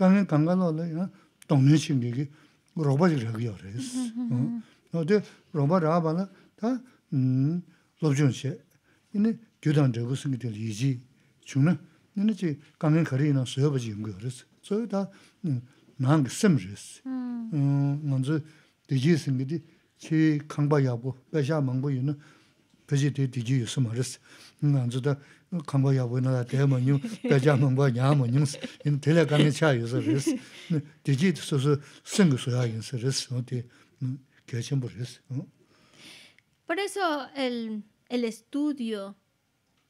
Speaker 3: 강에 강가로래 야 동네 신기기 로버지를 하기요 그래서 어 어제 로버라 봐라 다음 로브존시 이네 교단 저거 생기들 이지 중나 너네 강에 거리나 서버지 연구 그래서 저희 다 나한 게 심지스
Speaker 4: 음
Speaker 3: 먼저 되지 생기디 제 강바야고 배샤 망고 있는 배지 되지 있으면 그래서 난저다 Por eso
Speaker 1: el, el estudio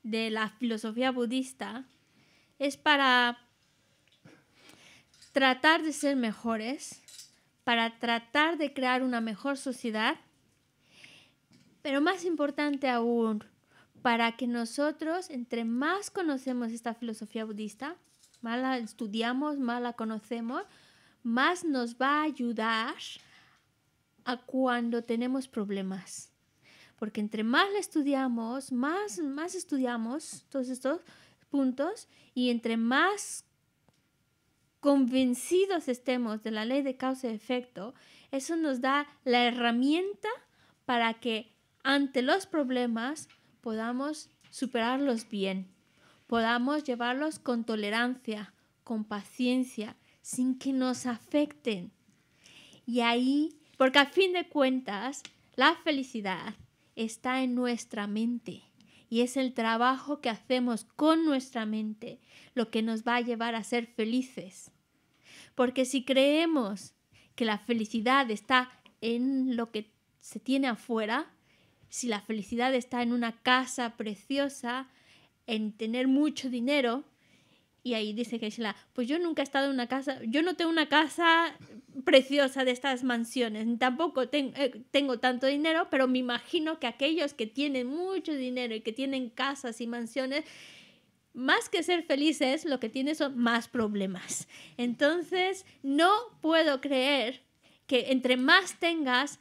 Speaker 1: de la filosofía budista es para tratar de ser mejores, para tratar de crear una mejor sociedad, pero más importante aún, para que nosotros, entre más conocemos esta filosofía budista, más la estudiamos, más la conocemos, más nos va a ayudar a cuando tenemos problemas. Porque entre más la estudiamos, más, más estudiamos todos estos puntos y entre más convencidos estemos de la ley de causa y efecto, eso nos da la herramienta para que ante los problemas podamos superarlos bien, podamos llevarlos con tolerancia, con paciencia, sin que nos afecten. Y ahí, porque a fin de cuentas, la felicidad está en nuestra mente y es el trabajo que hacemos con nuestra mente lo que nos va a llevar a ser felices. Porque si creemos que la felicidad está en lo que se tiene afuera, si la felicidad está en una casa preciosa, en tener mucho dinero, y ahí dice Keishla, pues yo nunca he estado en una casa, yo no tengo una casa preciosa de estas mansiones, tampoco eh, tengo tanto dinero, pero me imagino que aquellos que tienen mucho dinero y que tienen casas y mansiones, más que ser felices, lo que tienen son más problemas. Entonces, no puedo creer que entre más tengas,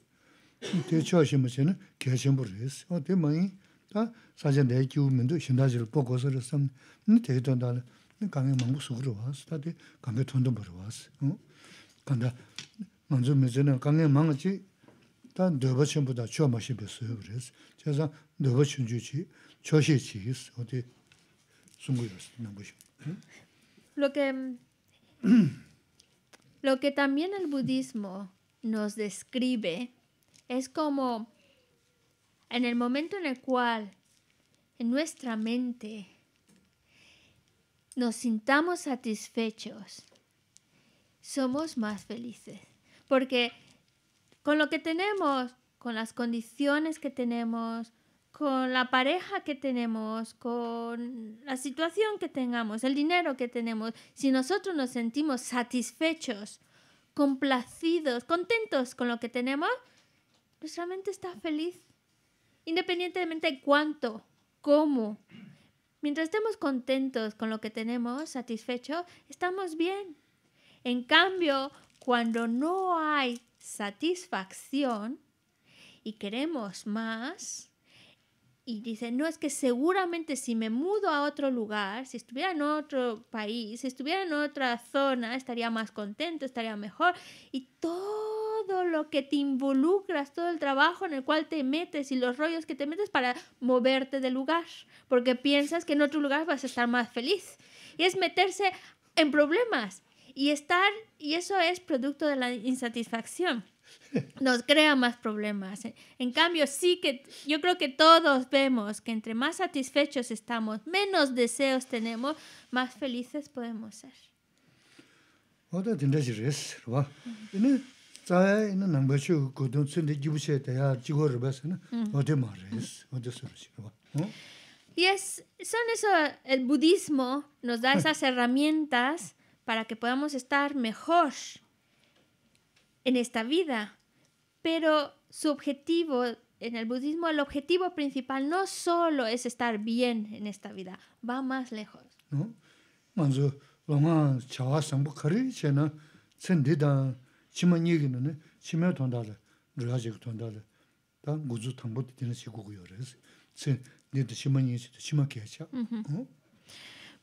Speaker 3: tē chō shīma chē nā kē shīmbu rēs. O tē mā yīn, tā sā chē nā yī kī wū mī ndu shīndā chī rō pō kō 다 rō 좋아 mī, 됐어요 그래서 yī tō 주지 저시지 kā ngē māngbū sū rō wā sā,
Speaker 1: Lo que también el budismo nos describe Es como en el momento en el cual en nuestra mente nos sintamos satisfechos, somos más felices. Porque con lo que tenemos, con las condiciones que tenemos, con la pareja que tenemos, con la situación que tengamos, el dinero que tenemos, si nosotros nos sentimos satisfechos, complacidos, contentos con lo que tenemos, nuestra mente está feliz, independientemente de cuánto, cómo. Mientras estemos contentos con lo que tenemos, satisfechos, estamos bien. En cambio, cuando no hay satisfacción y queremos más, y dice, no, es que seguramente si me mudo a otro lugar, si estuviera en otro país, si estuviera en otra zona, estaría más contento, estaría mejor. Y todo todo lo que te involucras, todo el trabajo en el cual te metes y los rollos que te metes para moverte de lugar, porque piensas que en otro lugar vas a estar más feliz. Y es meterse en problemas y estar, y eso es producto de la insatisfacción. Nos crea más problemas. En cambio, sí que yo creo que todos vemos que entre más satisfechos estamos, menos deseos tenemos, más felices podemos ser. Y es, son eso, el budismo nos da esas herramientas para que podamos estar mejor en esta vida. Pero su objetivo, en el budismo, el objetivo principal no solo es estar bien en esta vida, va más lejos.
Speaker 3: ¿No? Mm-hmm.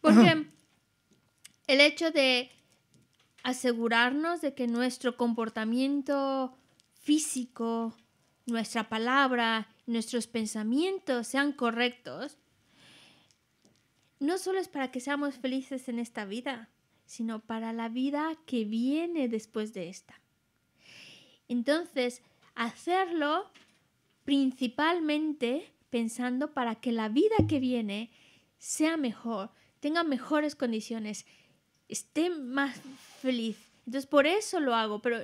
Speaker 1: porque el hecho de asegurarnos de que nuestro comportamiento físico, nuestra palabra, nuestros pensamientos sean correctos, no solo es para que seamos felices en esta vida, sino para la vida que viene después de esta. Entonces, hacerlo principalmente pensando para que la vida que viene sea mejor, tenga mejores condiciones, esté más feliz. Entonces, por eso lo hago, pero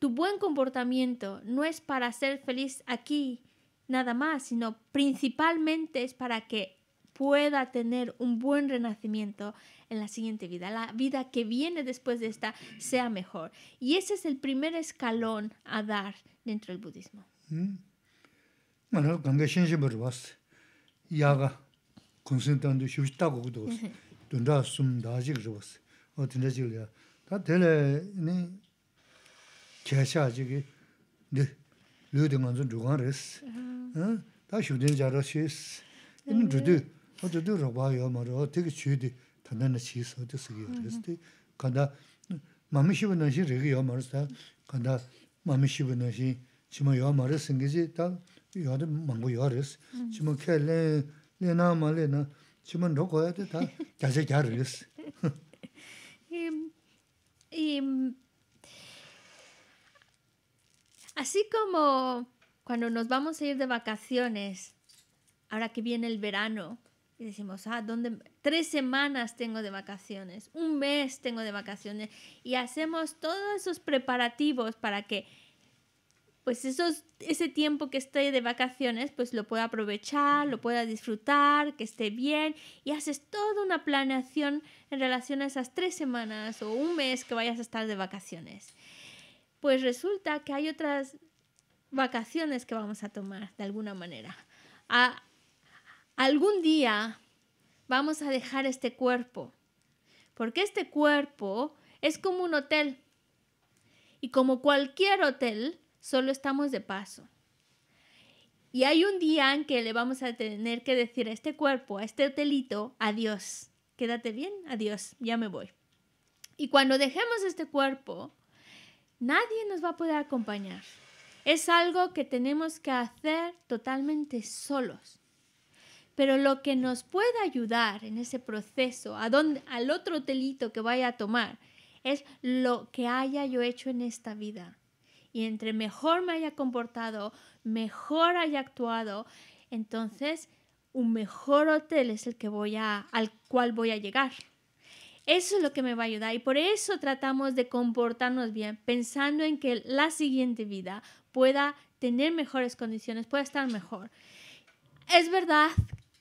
Speaker 1: tu buen comportamiento no es para ser feliz aquí nada más, sino principalmente es para que pueda tener un buen renacimiento en la siguiente vida, la vida que viene después de esta sea mejor. Y ese es el primer escalón a dar dentro del budismo.
Speaker 3: Mm kanda na chi so di yo res di. Kanda mami shibu na shi rigi yo mami shibu na shi chima yo ma res singi zi, da yo di mangu yo res. le, le na ma na, chima nukwa ya di da kya zi kya res.
Speaker 1: Así como cuando nos vamos a ir de vacaciones, ahora que viene el verano, y decimos, ah, ¿dónde? tres semanas tengo de vacaciones, un mes tengo de vacaciones. Y hacemos todos esos preparativos para que pues esos, ese tiempo que esté de vacaciones, pues lo pueda aprovechar, lo pueda disfrutar, que esté bien y haces toda una planeación en relación a esas tres semanas o un mes que vayas a estar de vacaciones. Pues resulta que hay otras vacaciones que vamos a tomar de alguna manera. A, ah, algún día vamos a dejar este cuerpo, porque este cuerpo es como un hotel. Y como cualquier hotel, solo estamos de paso. Y hay un día en que le vamos a tener que decir a este cuerpo, a este hotelito, adiós. Quédate bien, adiós, ya me voy. Y cuando dejemos este cuerpo, nadie nos va a poder acompañar. Es algo que tenemos que hacer totalmente solos. Pero lo que nos puede ayudar en ese proceso, a al otro hotelito que vaya a tomar, es lo que haya yo hecho en esta vida. Y entre mejor me haya comportado, mejor haya actuado, entonces un mejor hotel es el que voy a, al cual voy a llegar. Eso es lo que me va a ayudar y por eso tratamos de comportarnos bien, pensando en que la siguiente vida pueda tener mejores condiciones, pueda estar mejor. Es verdad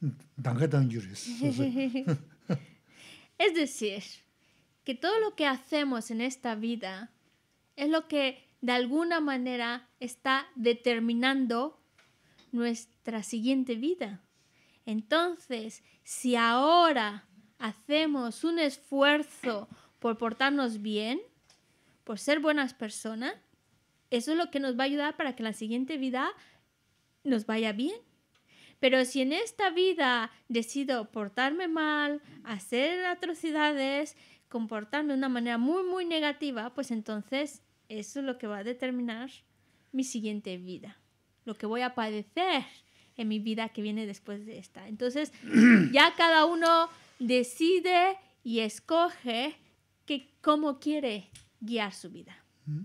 Speaker 1: es decir, que todo lo que hacemos en esta vida es lo que de alguna manera está determinando nuestra siguiente vida. Entonces, si ahora hacemos un esfuerzo por portarnos bien, por ser buenas personas, eso es lo que nos va a ayudar para que la siguiente vida nos vaya bien. Pero si en esta vida decido portarme mal, hacer atrocidades, comportarme de una manera muy, muy negativa, pues entonces eso es lo que va a determinar mi siguiente vida, lo que voy a padecer en mi vida que viene después de esta. Entonces, ya cada uno decide y escoge que cómo quiere guiar su vida. Mm.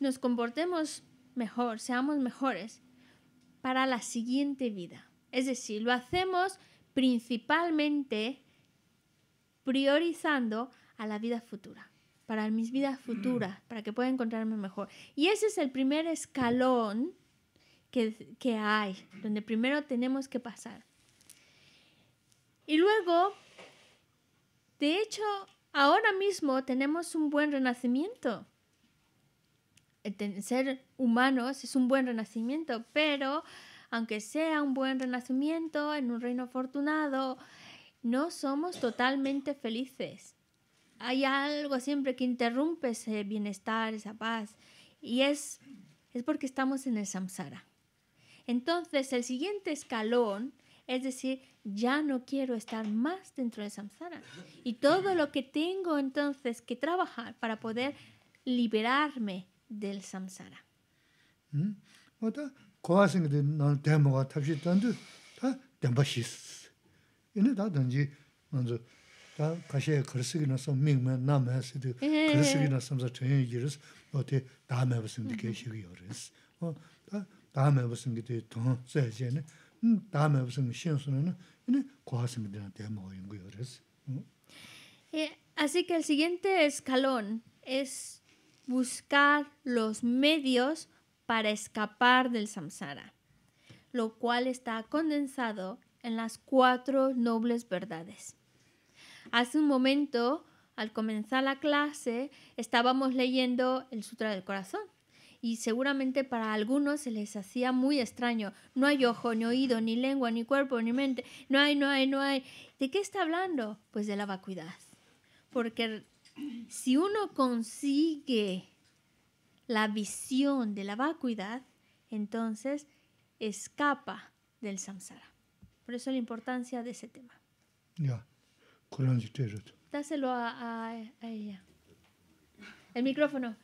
Speaker 1: nos comportemos mejor, seamos mejores para la siguiente vida. Es decir, lo hacemos principalmente priorizando a la vida futura, para mis vidas mm. futuras, para que pueda encontrarme mejor. Y ese es el primer escalón que, hay, donde primero tenemos que pasar. Y luego, de hecho, ahora mismo tenemos un buen renacimiento ser humanos es un buen renacimiento, pero aunque sea un buen renacimiento en un reino afortunado, no somos totalmente felices. Hay algo siempre que interrumpe ese bienestar, esa paz, y es, es porque estamos en el samsara. Entonces, el siguiente escalón es decir, ya no quiero estar más dentro del samsara. Y todo lo que tengo entonces que trabajar para poder liberarme del samsara. Así que el siguiente escalón es buscar los medios para escapar del samsara, lo cual está condensado en las cuatro nobles verdades. Hace un momento, al comenzar la clase, estábamos leyendo el Sutra del Corazón y seguramente para algunos se les hacía muy extraño. No hay ojo, ni oído, ni lengua, ni cuerpo, ni mente. No hay, no hay, no hay. ¿De qué está hablando? Pues de la vacuidad. Porque si uno consigue la visión de la vacuidad, entonces escapa del samsara. Por eso la importancia de ese tema. Ya, Dáselo a, a, a ella. El micrófono,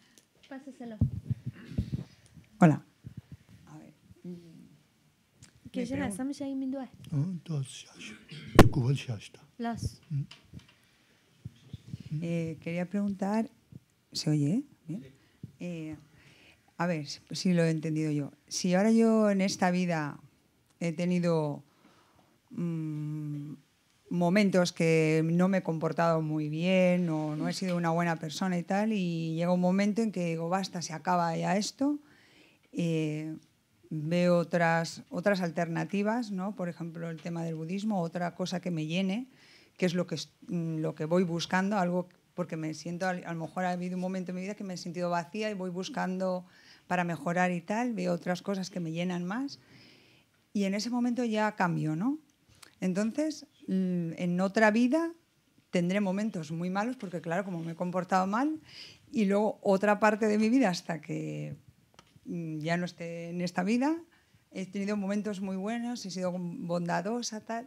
Speaker 1: pásaselo. Hola. A ver. Mm, ¿Qué es la samsara y mindua?
Speaker 3: Dos, Las. Mm.
Speaker 6: Eh, quería preguntar, ¿se oye? Eh, a ver si lo he entendido yo. Si ahora yo en esta vida he tenido mm, momentos que no me he comportado muy bien o no he sido una buena persona y tal, y llega un momento en que digo, basta, se acaba ya esto, eh, veo otras, otras alternativas, por ejemplo el tema del budismo, otra cosa que me llene qué es lo que, mm, lo que voy buscando, algo porque me siento, a lo mejor ha habido un momento en mi vida que me he sentido vacía y voy buscando para mejorar y tal, veo otras cosas que me llenan más y en ese momento ya cambio, ¿no? Entonces, mm, en otra vida tendré momentos muy malos porque claro, como me he comportado mal y luego otra parte de mi vida hasta que mm, ya no esté en esta vida, he tenido momentos muy buenos, he sido bondadosa, tal.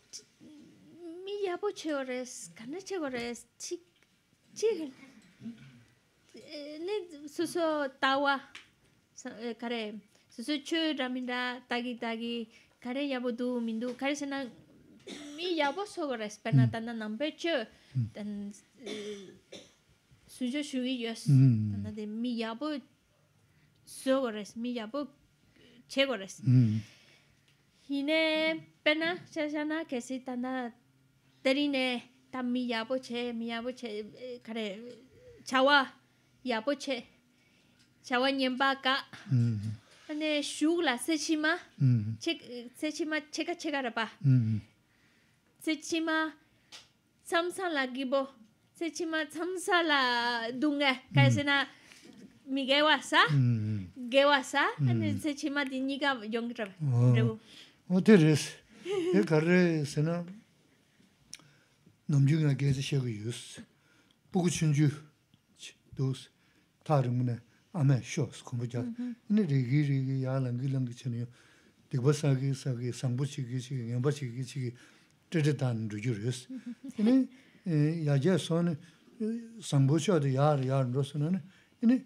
Speaker 1: mi yabu cheo res, kanda cheo res, chik, chik, eh, ne suso tawa, eh, kare, suso cho raminda, tagi tagi, kare yabu du, mindu, kare sena, mi yabu soko res, pena mm. tanda nambe cho, mm. tan, eh, sujo shugi mm. tanda de mi yabu yabu Hine, pena, kesi tanda, teri ne tam mi yapo che, mi yapo che, kare chawa yapo che, chawa nyenpa ka, hane shukla sèchima, sèchima cheka cheka rapa, sèchima tsamsa la kibo, sèchima tsamsa la dunghe, kare sena mi gewa sa, gewa sa, hane sèchima diñiga yong traba.
Speaker 3: Oh, teres, e nomchungina geza shegu yus. Bugu chunju dos tarimuna ame shos kumbu jat. Ine rigi rigi yaa langi langi chaniyo. Digba sagi sagi sangbu chigi chigi, ngenba chigi chigi tretetan rujur yus. Ine yaa jaya soni sangbu chodi yaar yaar nrosona ne.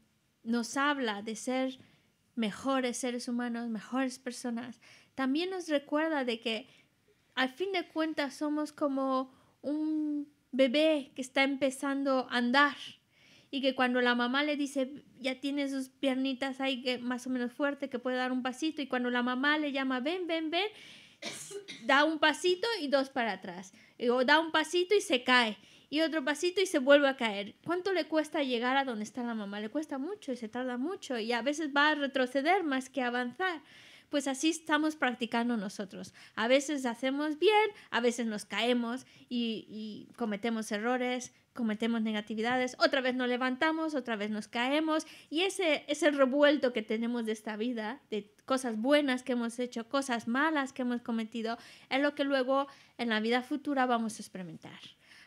Speaker 1: nos habla de ser mejores seres humanos, mejores personas. También nos recuerda de que al fin de cuentas somos como un bebé que está empezando a andar y que cuando la mamá le dice ya tiene sus piernitas ahí más o menos fuerte que puede dar un pasito y cuando la mamá le llama ven ven ven da un pasito y dos para atrás o da un pasito y se cae y otro pasito y se vuelve a caer. ¿Cuánto le cuesta llegar a donde está la mamá? Le cuesta mucho y se tarda mucho y a veces va a retroceder más que avanzar. Pues así estamos practicando nosotros. A veces hacemos bien, a veces nos caemos y, cometemos errores, cometemos negatividades, otra vez nos levantamos, otra vez nos caemos y ese es el revuelto que tenemos de esta vida, de cosas buenas que hemos hecho, cosas malas que hemos cometido, es lo que luego en la vida futura vamos a experimentar.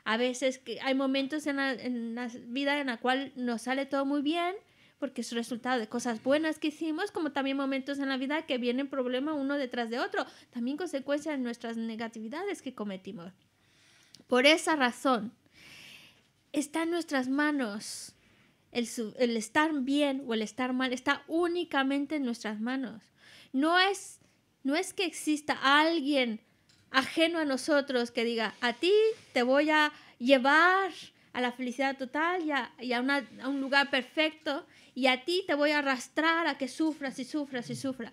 Speaker 1: A veces que hay momentos en la, vida en la cual nos sale todo muy bien porque es resultado de cosas buenas que hicimos, como también momentos en la vida que vienen problema uno detrás de otro, también consecuencia de nuestras negatividades que cometimos. Por esa razón, está en nuestras manos el, el estar bien o el estar mal, está únicamente en nuestras manos. No es, no es que exista alguien ajeno a nosotros que diga, a ti te voy a llevar a la felicidad total y, a, a, un lugar perfecto y a ti te voy a arrastrar a que sufras y sufras y sufras.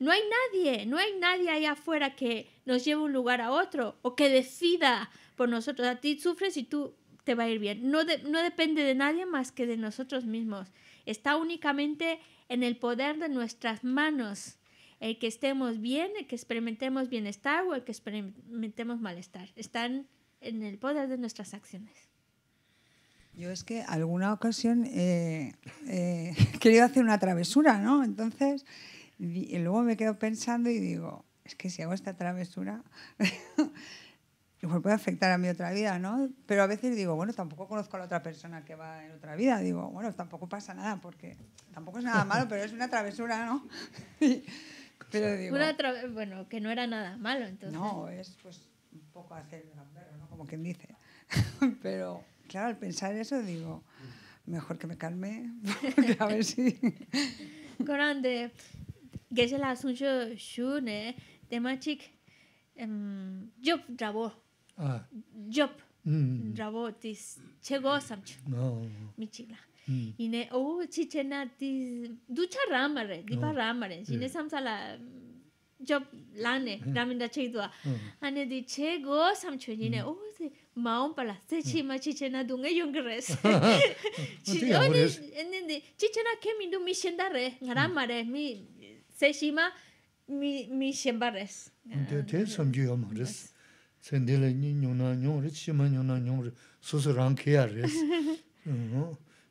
Speaker 1: No hay nadie, no hay nadie ahí afuera que nos lleve un lugar a otro o que decida por nosotros. A ti sufres y tú te va a ir bien. No, no depende de nadie más que de nosotros mismos. Está únicamente en el poder de nuestras manos el que estemos bien, el que experimentemos bienestar o el que experimentemos malestar. Están en el poder de nuestras acciones.
Speaker 6: Yo es que alguna ocasión eh, eh, quería hacer una travesura, ¿no? Entonces, luego me quedo pensando y digo, es que si hago esta travesura, mejor puede afectar a mi otra vida, ¿no? Pero a veces digo, bueno, tampoco conozco a la otra persona que va en otra vida. Digo, bueno, tampoco pasa nada, porque tampoco es nada malo, pero es una travesura, ¿no? Pero digo, una bueno, que no era nada malo, entonces. No, es pues un poco hacer el gambero, ¿no? Como quien dice. Pero claro, al pensar eso digo, mejor que me calme, porque a ver si...
Speaker 1: Grande, gesela asunto shune, ¿eh? chic. Em, job rabo. Ah. Job te mm. tis chego samcho. No. chila. ine o chichena chena ti du ramare di ramare ine samsala job lane daminda che ane di che go samchu ni ne o se maun pala se chi ma chi chena du nge yung res chi mi du mi shen re ramare mi se chi ma mi mi shen de
Speaker 3: te samju yo sendele ni nyona nyong re chi ma nyona nyong re su su res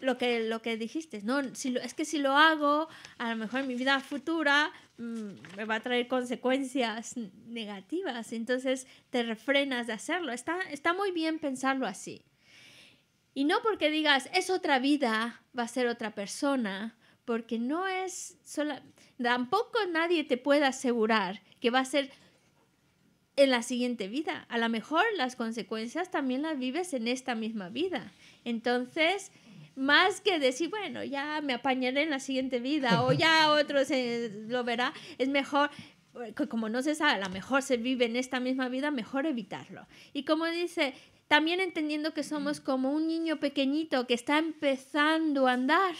Speaker 1: lo que, lo que dijiste, ¿no? es que si lo hago, a lo mejor en mi vida futura mm, me va a traer consecuencias negativas, entonces te refrenas de hacerlo. Está, está muy bien pensarlo así. Y no porque digas, es otra vida, va a ser otra persona, porque no es sola, tampoco nadie te puede asegurar que va a ser en la siguiente vida. A lo mejor las consecuencias también las vives en esta misma vida. Entonces, más que decir, bueno, ya me apañaré en la siguiente vida o ya otro lo verá, es mejor como no se sabe, a lo mejor se vive en esta misma vida, mejor evitarlo. Y como dice, también entendiendo que somos como un niño pequeñito que está empezando a andar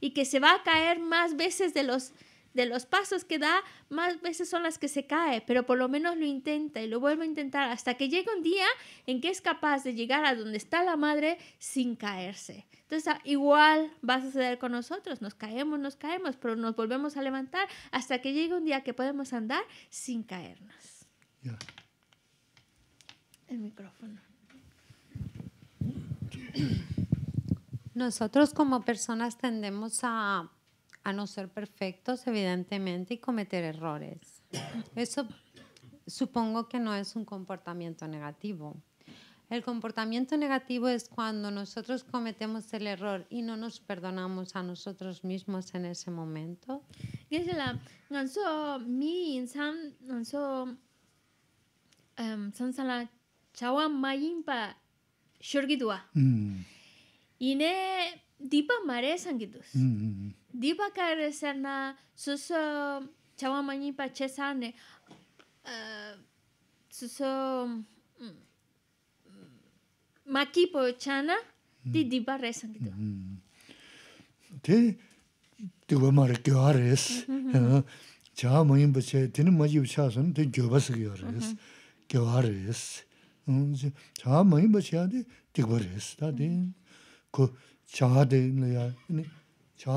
Speaker 1: y que se va a caer más veces de los de los pasos que da, más veces son las que se cae, pero por lo menos lo intenta y lo vuelve a intentar hasta que llega un día en que es capaz de llegar a donde está la madre sin caerse. Entonces, ah, igual va a suceder con nosotros, nos caemos, nos caemos, pero nos volvemos a levantar hasta que llega un día que podemos andar sin caernos. El micrófono.
Speaker 5: Nosotros como personas tendemos a a no ser perfectos, evidentemente, y cometer errores. Eso supongo que no es un comportamiento negativo. El comportamiento negativo es cuando nosotros cometemos el error y no nos perdonamos a nosotros mismos en ese momento.
Speaker 1: Dībhā kā rēsā na sūsō chāwa mañi pa chēsā sūsō mākī chāna tī dībhā rēsā
Speaker 3: ngi tō. Tī dībhā rēs, chā mañi chē, tī nī maji uchāsana tī dībhā rēs, kiohā rēs, chā mañi pa chēyā rēs, tā kō No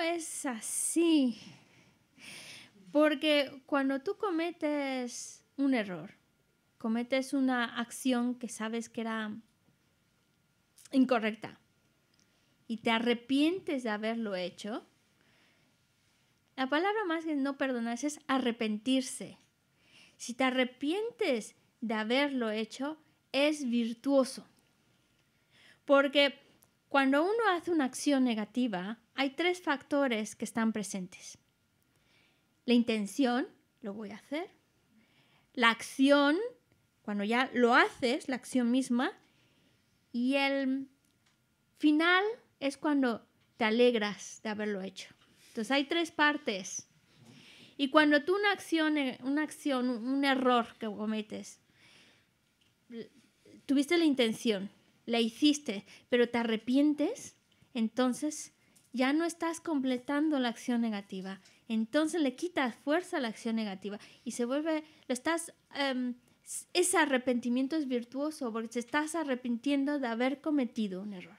Speaker 1: es así. Porque cuando tú cometes un error, cometes una acción que sabes que era incorrecta, y te arrepientes de haberlo hecho, la palabra más que no perdonas es arrepentirse. Si te arrepientes de haberlo hecho, es virtuoso. Porque cuando uno hace una acción negativa, hay tres factores que están presentes. La intención, lo voy a hacer. La acción, cuando ya lo haces, la acción misma. Y el final es cuando te alegras de haberlo hecho. Entonces hay tres partes. Y cuando tú una acción, eh, una acción, un error que cometes, tuviste la intención, la hiciste, pero te arrepientes, entonces ya no estás completando la acción negativa. Entonces le quitas fuerza a la acción negativa y se vuelve, lo estás, em, ese arrepentimiento es virtuoso porque te estás arrepintiendo de haber cometido un error.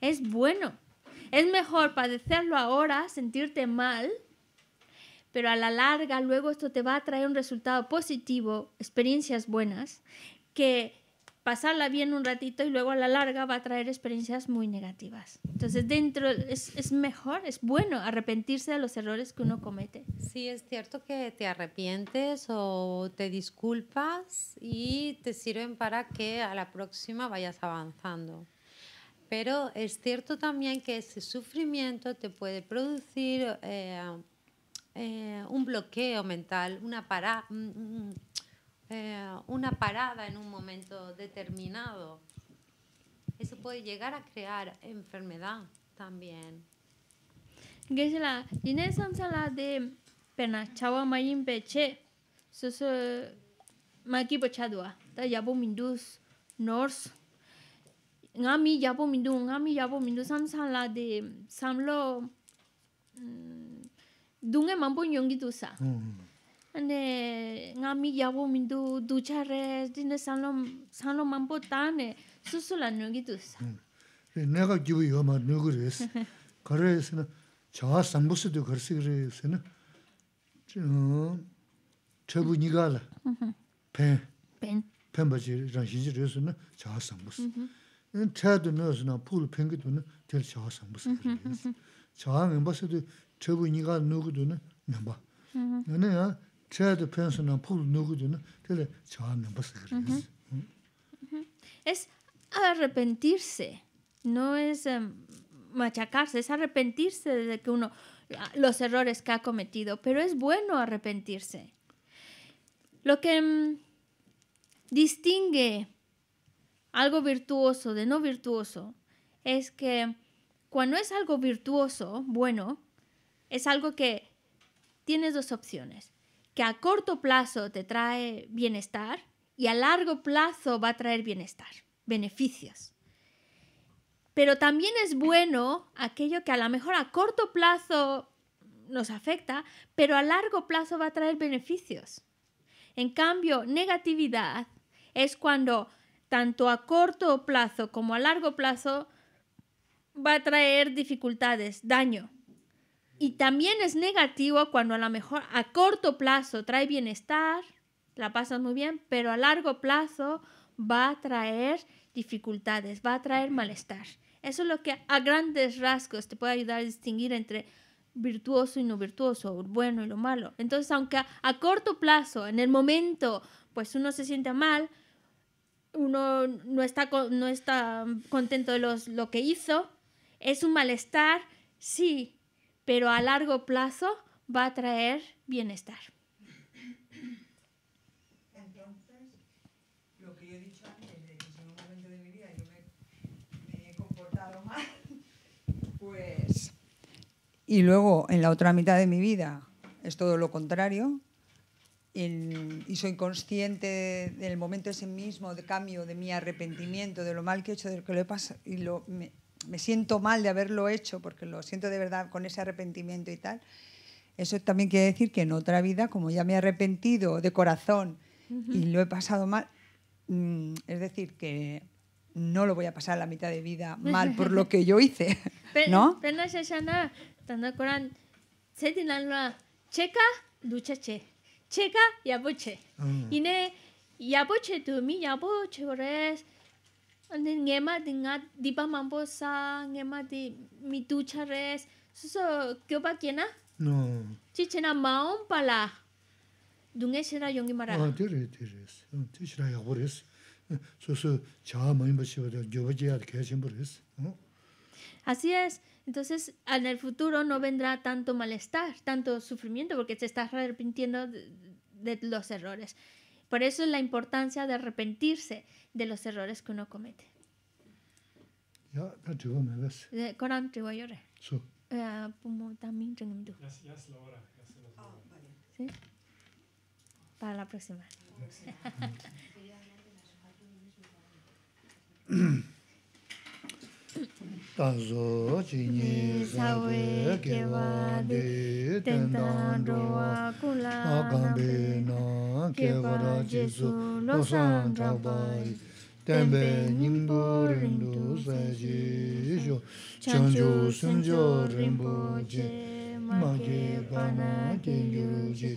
Speaker 1: es bueno. Es mejor padecerlo ahora, sentirte mal, pero a la larga luego esto te va a traer un resultado positivo, experiencias buenas, que pasarla bien un ratito y luego a la larga va a traer experiencias muy negativas. Entonces dentro es, es, mejor, es bueno arrepentirse
Speaker 5: de los errores que uno comete. Sí, es cierto que te arrepientes o te disculpas y te sirven para que a la próxima vayas avanzando. Pero es cierto también que ese sufrimiento te puede producir eh, eh, un bloqueo mental, una, para, mm, mm, eh, una parada en un momento determinado. Eso puede llegar a crear enfermedad también.
Speaker 1: de pena chawa mayin peche nga mi yapo mi ndu nga mi yapo mi ndu sam san la de sam lo mm, dunga mampo nyongi tu sa mm-hmm. ane nga mi yapo mi ndu du cha re dine san lo san lo mampo ta ne su su la nyongi tu sa
Speaker 3: mm. ne ga gi yo ma gu na cha sam bu su de gar si re s na che bu ni ga la mm-hmm. pen pen pen ba ji ran ji ji re na cha sam bu su es
Speaker 1: arrepentirse no es em, machacarse es arrepentirse de que uno ah, los errores que ha cometido pero es bueno arrepentirse lo que em, distingue algo virtuoso de no virtuoso es que cuando es algo virtuoso, bueno, es algo que tienes dos opciones, que a corto plazo te trae bienestar y a largo plazo va a traer bienestar, beneficios. Pero también es bueno aquello que a lo mejor a corto plazo nos afecta, pero a largo plazo va a traer beneficios. En cambio, negatividad es cuando tanto a corto plazo como a largo plazo, va a traer dificultades, daño. Y también es negativo cuando a lo mejor a corto plazo trae bienestar, la pasas muy bien, pero a largo plazo va a traer dificultades, va a traer malestar. Eso es lo que a grandes rasgos te puede ayudar a distinguir entre virtuoso y no virtuoso, bueno y lo malo. Entonces, aunque a, corto plazo, en el momento, pues uno se sienta mal, uno no está, contento de lo que hizo, es un malestar, sí, pero a largo plazo va a traer bienestar.
Speaker 6: Pues... Y luego, en la otra mitad de mi vida, es todo lo contrario y soy consciente del momento ese mismo de cambio, de mi arrepentimiento, de lo mal que he hecho, de lo que lo he pasado, y me, siento mal de haberlo hecho, porque lo siento de verdad con ese arrepentimiento y tal, eso también quiere decir que en otra vida, como ya me he arrepentido de corazón y lo he pasado mal, mm, es decir, que no lo voy a pasar la mitad de vida mal por lo que yo hice, ¿no?
Speaker 1: Pero, 체가 야보체 이네 야보체 두미 야보체 버레 아니 네마 딩아 디바 맘보사 네마 디 미투차레스 수소 교바케나 노 치체나 마온 팔라 둥에시라 용이 마라 아
Speaker 3: 되레 되레스 응 치시라 야 버레스 수소 자 마인바시 버레 교바제야 개신 버레스 응
Speaker 1: Así es. Entonces, en el futuro no vendrá tanto malestar, tanto sufrimiento, porque te estás arrepintiendo de, los errores. Por eso es la importancia de arrepentirse de los errores que uno comete. Ya, ah, ¿Sí? Para la próxima.
Speaker 3: tanzo chini sawe kewa de tendando wa kula agambe na kewa ra jesu lo san trabai tembe rindu sa jesu chanjo sunjo je je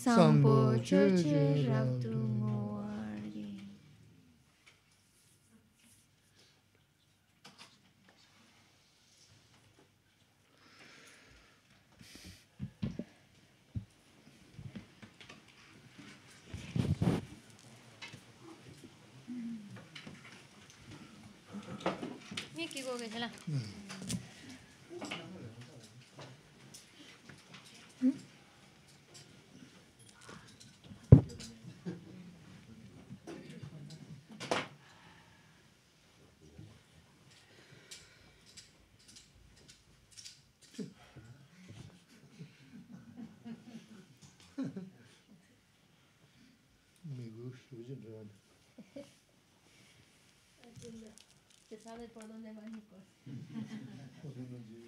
Speaker 3: 三宝彻彻，救度
Speaker 2: 我儿。
Speaker 1: 你去过过去了。sabe por dónde va Nicole.